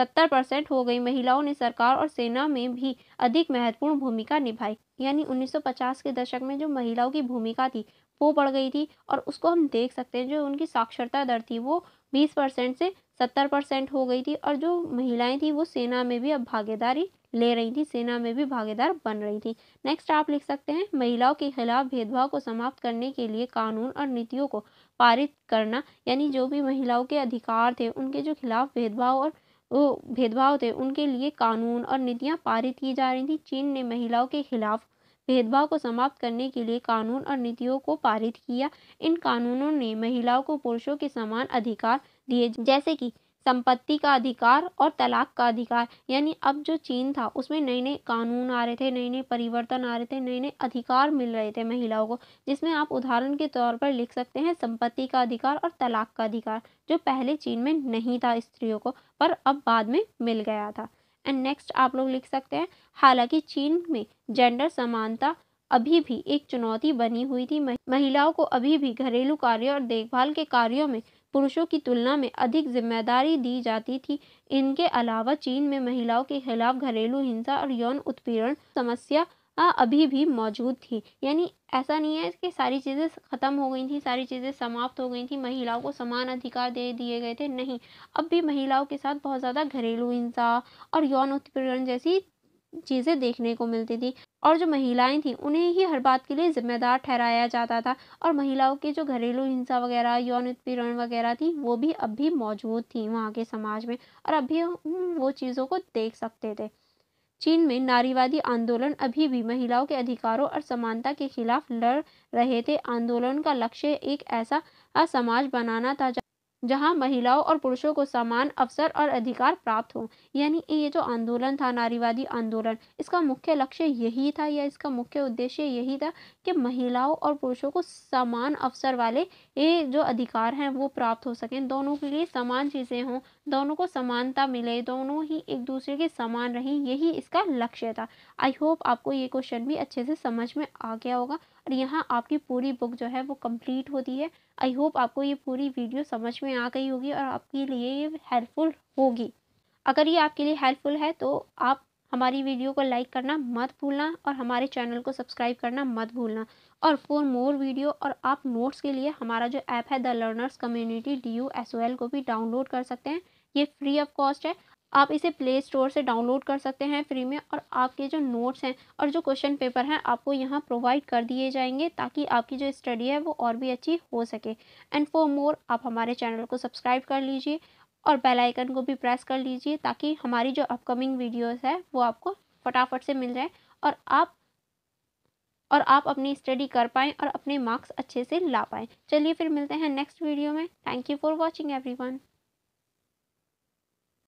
70 परसेंट हो गई महिलाओं ने सरकार और सेना में भी अधिक महत्वपूर्ण भूमिका निभाई यानी 1950 के दशक में जो महिलाओं की भूमिका थी वो बढ़ गई थी और उसको हम देख सकते हैं जो उनकी साक्षरता दर थी वो 20 परसेंट से 70 परसेंट हो गई थी और जो महिलाएं थी वो सेना में भी अब भागीदारी ले रही थी सेना में भी भागीदार बन रही थी नेक्स्ट आप लिख सकते हैं महिलाओं के खिलाफ भेदभाव को समाप्त करने के लिए कानून और नीतियों को पारित करना यानी जो भी महिलाओं के अधिकार थे उनके जो खिलाफ भेदभाव और वो भेदभाव थे उनके लिए कानून और नीतियाँ पारित की जा रही थी चीन ने महिलाओं के खिलाफ भेदभाव को समाप्त करने के लिए कानून और नीतियों को पारित किया इन कानूनों ने महिलाओं को पुरुषों के समान अधिकार दिए जैसे कि संपत्ति का अधिकार और तलाक का अधिकार यानी अब जो चीन था उसमें नए नए कानून आ रहे थे नए नए परिवर्तन आ रहे थे नए नए अधिकार मिल रहे थे महिलाओं को जिसमें आप उदाहरण के तौर पर लिख सकते हैं संपत्ति का अधिकार और तलाक का अधिकार जो पहले चीन में नहीं था स्त्रियों को पर अब बाद में मिल गया था एंड नेक्स्ट आप लोग लिख सकते हैं हालांकि चीन में जेंडर समानता अभी भी एक चुनौती बनी हुई थी महिलाओं को अभी भी घरेलू कार्य और देखभाल के कार्यों में पुरुषों की तुलना में अधिक जिम्मेदारी दी जाती थी इनके अलावा चीन में महिलाओं के खिलाफ घरेलू हिंसा और यौन उत्पीड़न समस्या हाँ, अभी भी मौजूद थी यानी ऐसा नहीं है कि सारी चीज़ें ख़त्म हो गई थी सारी चीज़ें समाप्त हो गई थी महिलाओं को समान अधिकार दे दिए गए थे नहीं अब भी महिलाओं के साथ बहुत ज़्यादा घरेलू हिंसा और यौन उत्पीड़न जैसी चीज़ें देखने को मिलती थी और जो महिलाएं थीं उन्हें ही हर बात के लिए ज़िम्मेदार ठहराया जाता था और महिलाओं की जो घरेलू हिंसा वगैरह यौन उत्पीड़न वगैरह थी वो भी अब भी मौजूद थी वहाँ के समाज में और अभी वो चीज़ों को देख सकते थे चीन में नारीवादी आंदोलन अभी भी महिलाओं के अधिकारों और समानता के खिलाफ लड़ रहे थे आंदोलन का लक्ष्य एक ऐसा समाज बनाना था जहां महिलाओं और पुरुषों को समान अवसर और अधिकार प्राप्त हो यानी ये जो आंदोलन था नारीवादी आंदोलन इसका मुख्य लक्ष्य यही था या इसका मुख्य उद्देश्य यही था कि महिलाओं और पुरुषों को समान अवसर वाले ये जो अधिकार हैं वो प्राप्त हो सकें दोनों के लिए समान चीज़ें हों दोनों को समानता मिले दोनों ही एक दूसरे के समान रहें यही इसका लक्ष्य था आई होप आपको ये क्वेश्चन भी अच्छे से समझ में आ गया होगा और यहाँ आपकी पूरी बुक जो है वो कंप्लीट होती है आई होप आपको ये पूरी वीडियो समझ में आ गई होगी और आपके लिए ये हेल्पफुल होगी अगर ये आपके लिए हेल्पफुल है तो आप हमारी वीडियो को लाइक करना मत भूलना और हमारे चैनल को सब्सक्राइब करना मत भूलना और फॉर मोर वीडियो और आप नोट्स के लिए हमारा जो ऐप है the learners community D U S O L को भी डाउनलोड कर सकते हैं ये फ्री ऑफ कॉस्ट है आप इसे प्ले स्टोर से डाउनलोड कर सकते हैं फ्री में और आपके जो नोट्स हैं और जो क्वेश्चन पेपर हैं आपको यहाँ प्रोवाइड कर दिए जाएंगे ताकि आपकी जो स्टडी है वो और भी अच्छी हो सके एंड फॉर मोर आप हमारे चैनल को सब्सक्राइब कर लीजिए और बेल आइकन को भी प्रेस कर लीजिए ताकि हमारी जो अपकमिंग वीडियोस है वो आपको फटाफट से मिल जाए और आप और आप अपनी स्टडी कर पाएँ और अपने मार्क्स अच्छे से ला पाएँ चलिए फिर मिलते हैं नेक्स्ट वीडियो में thank you for watching every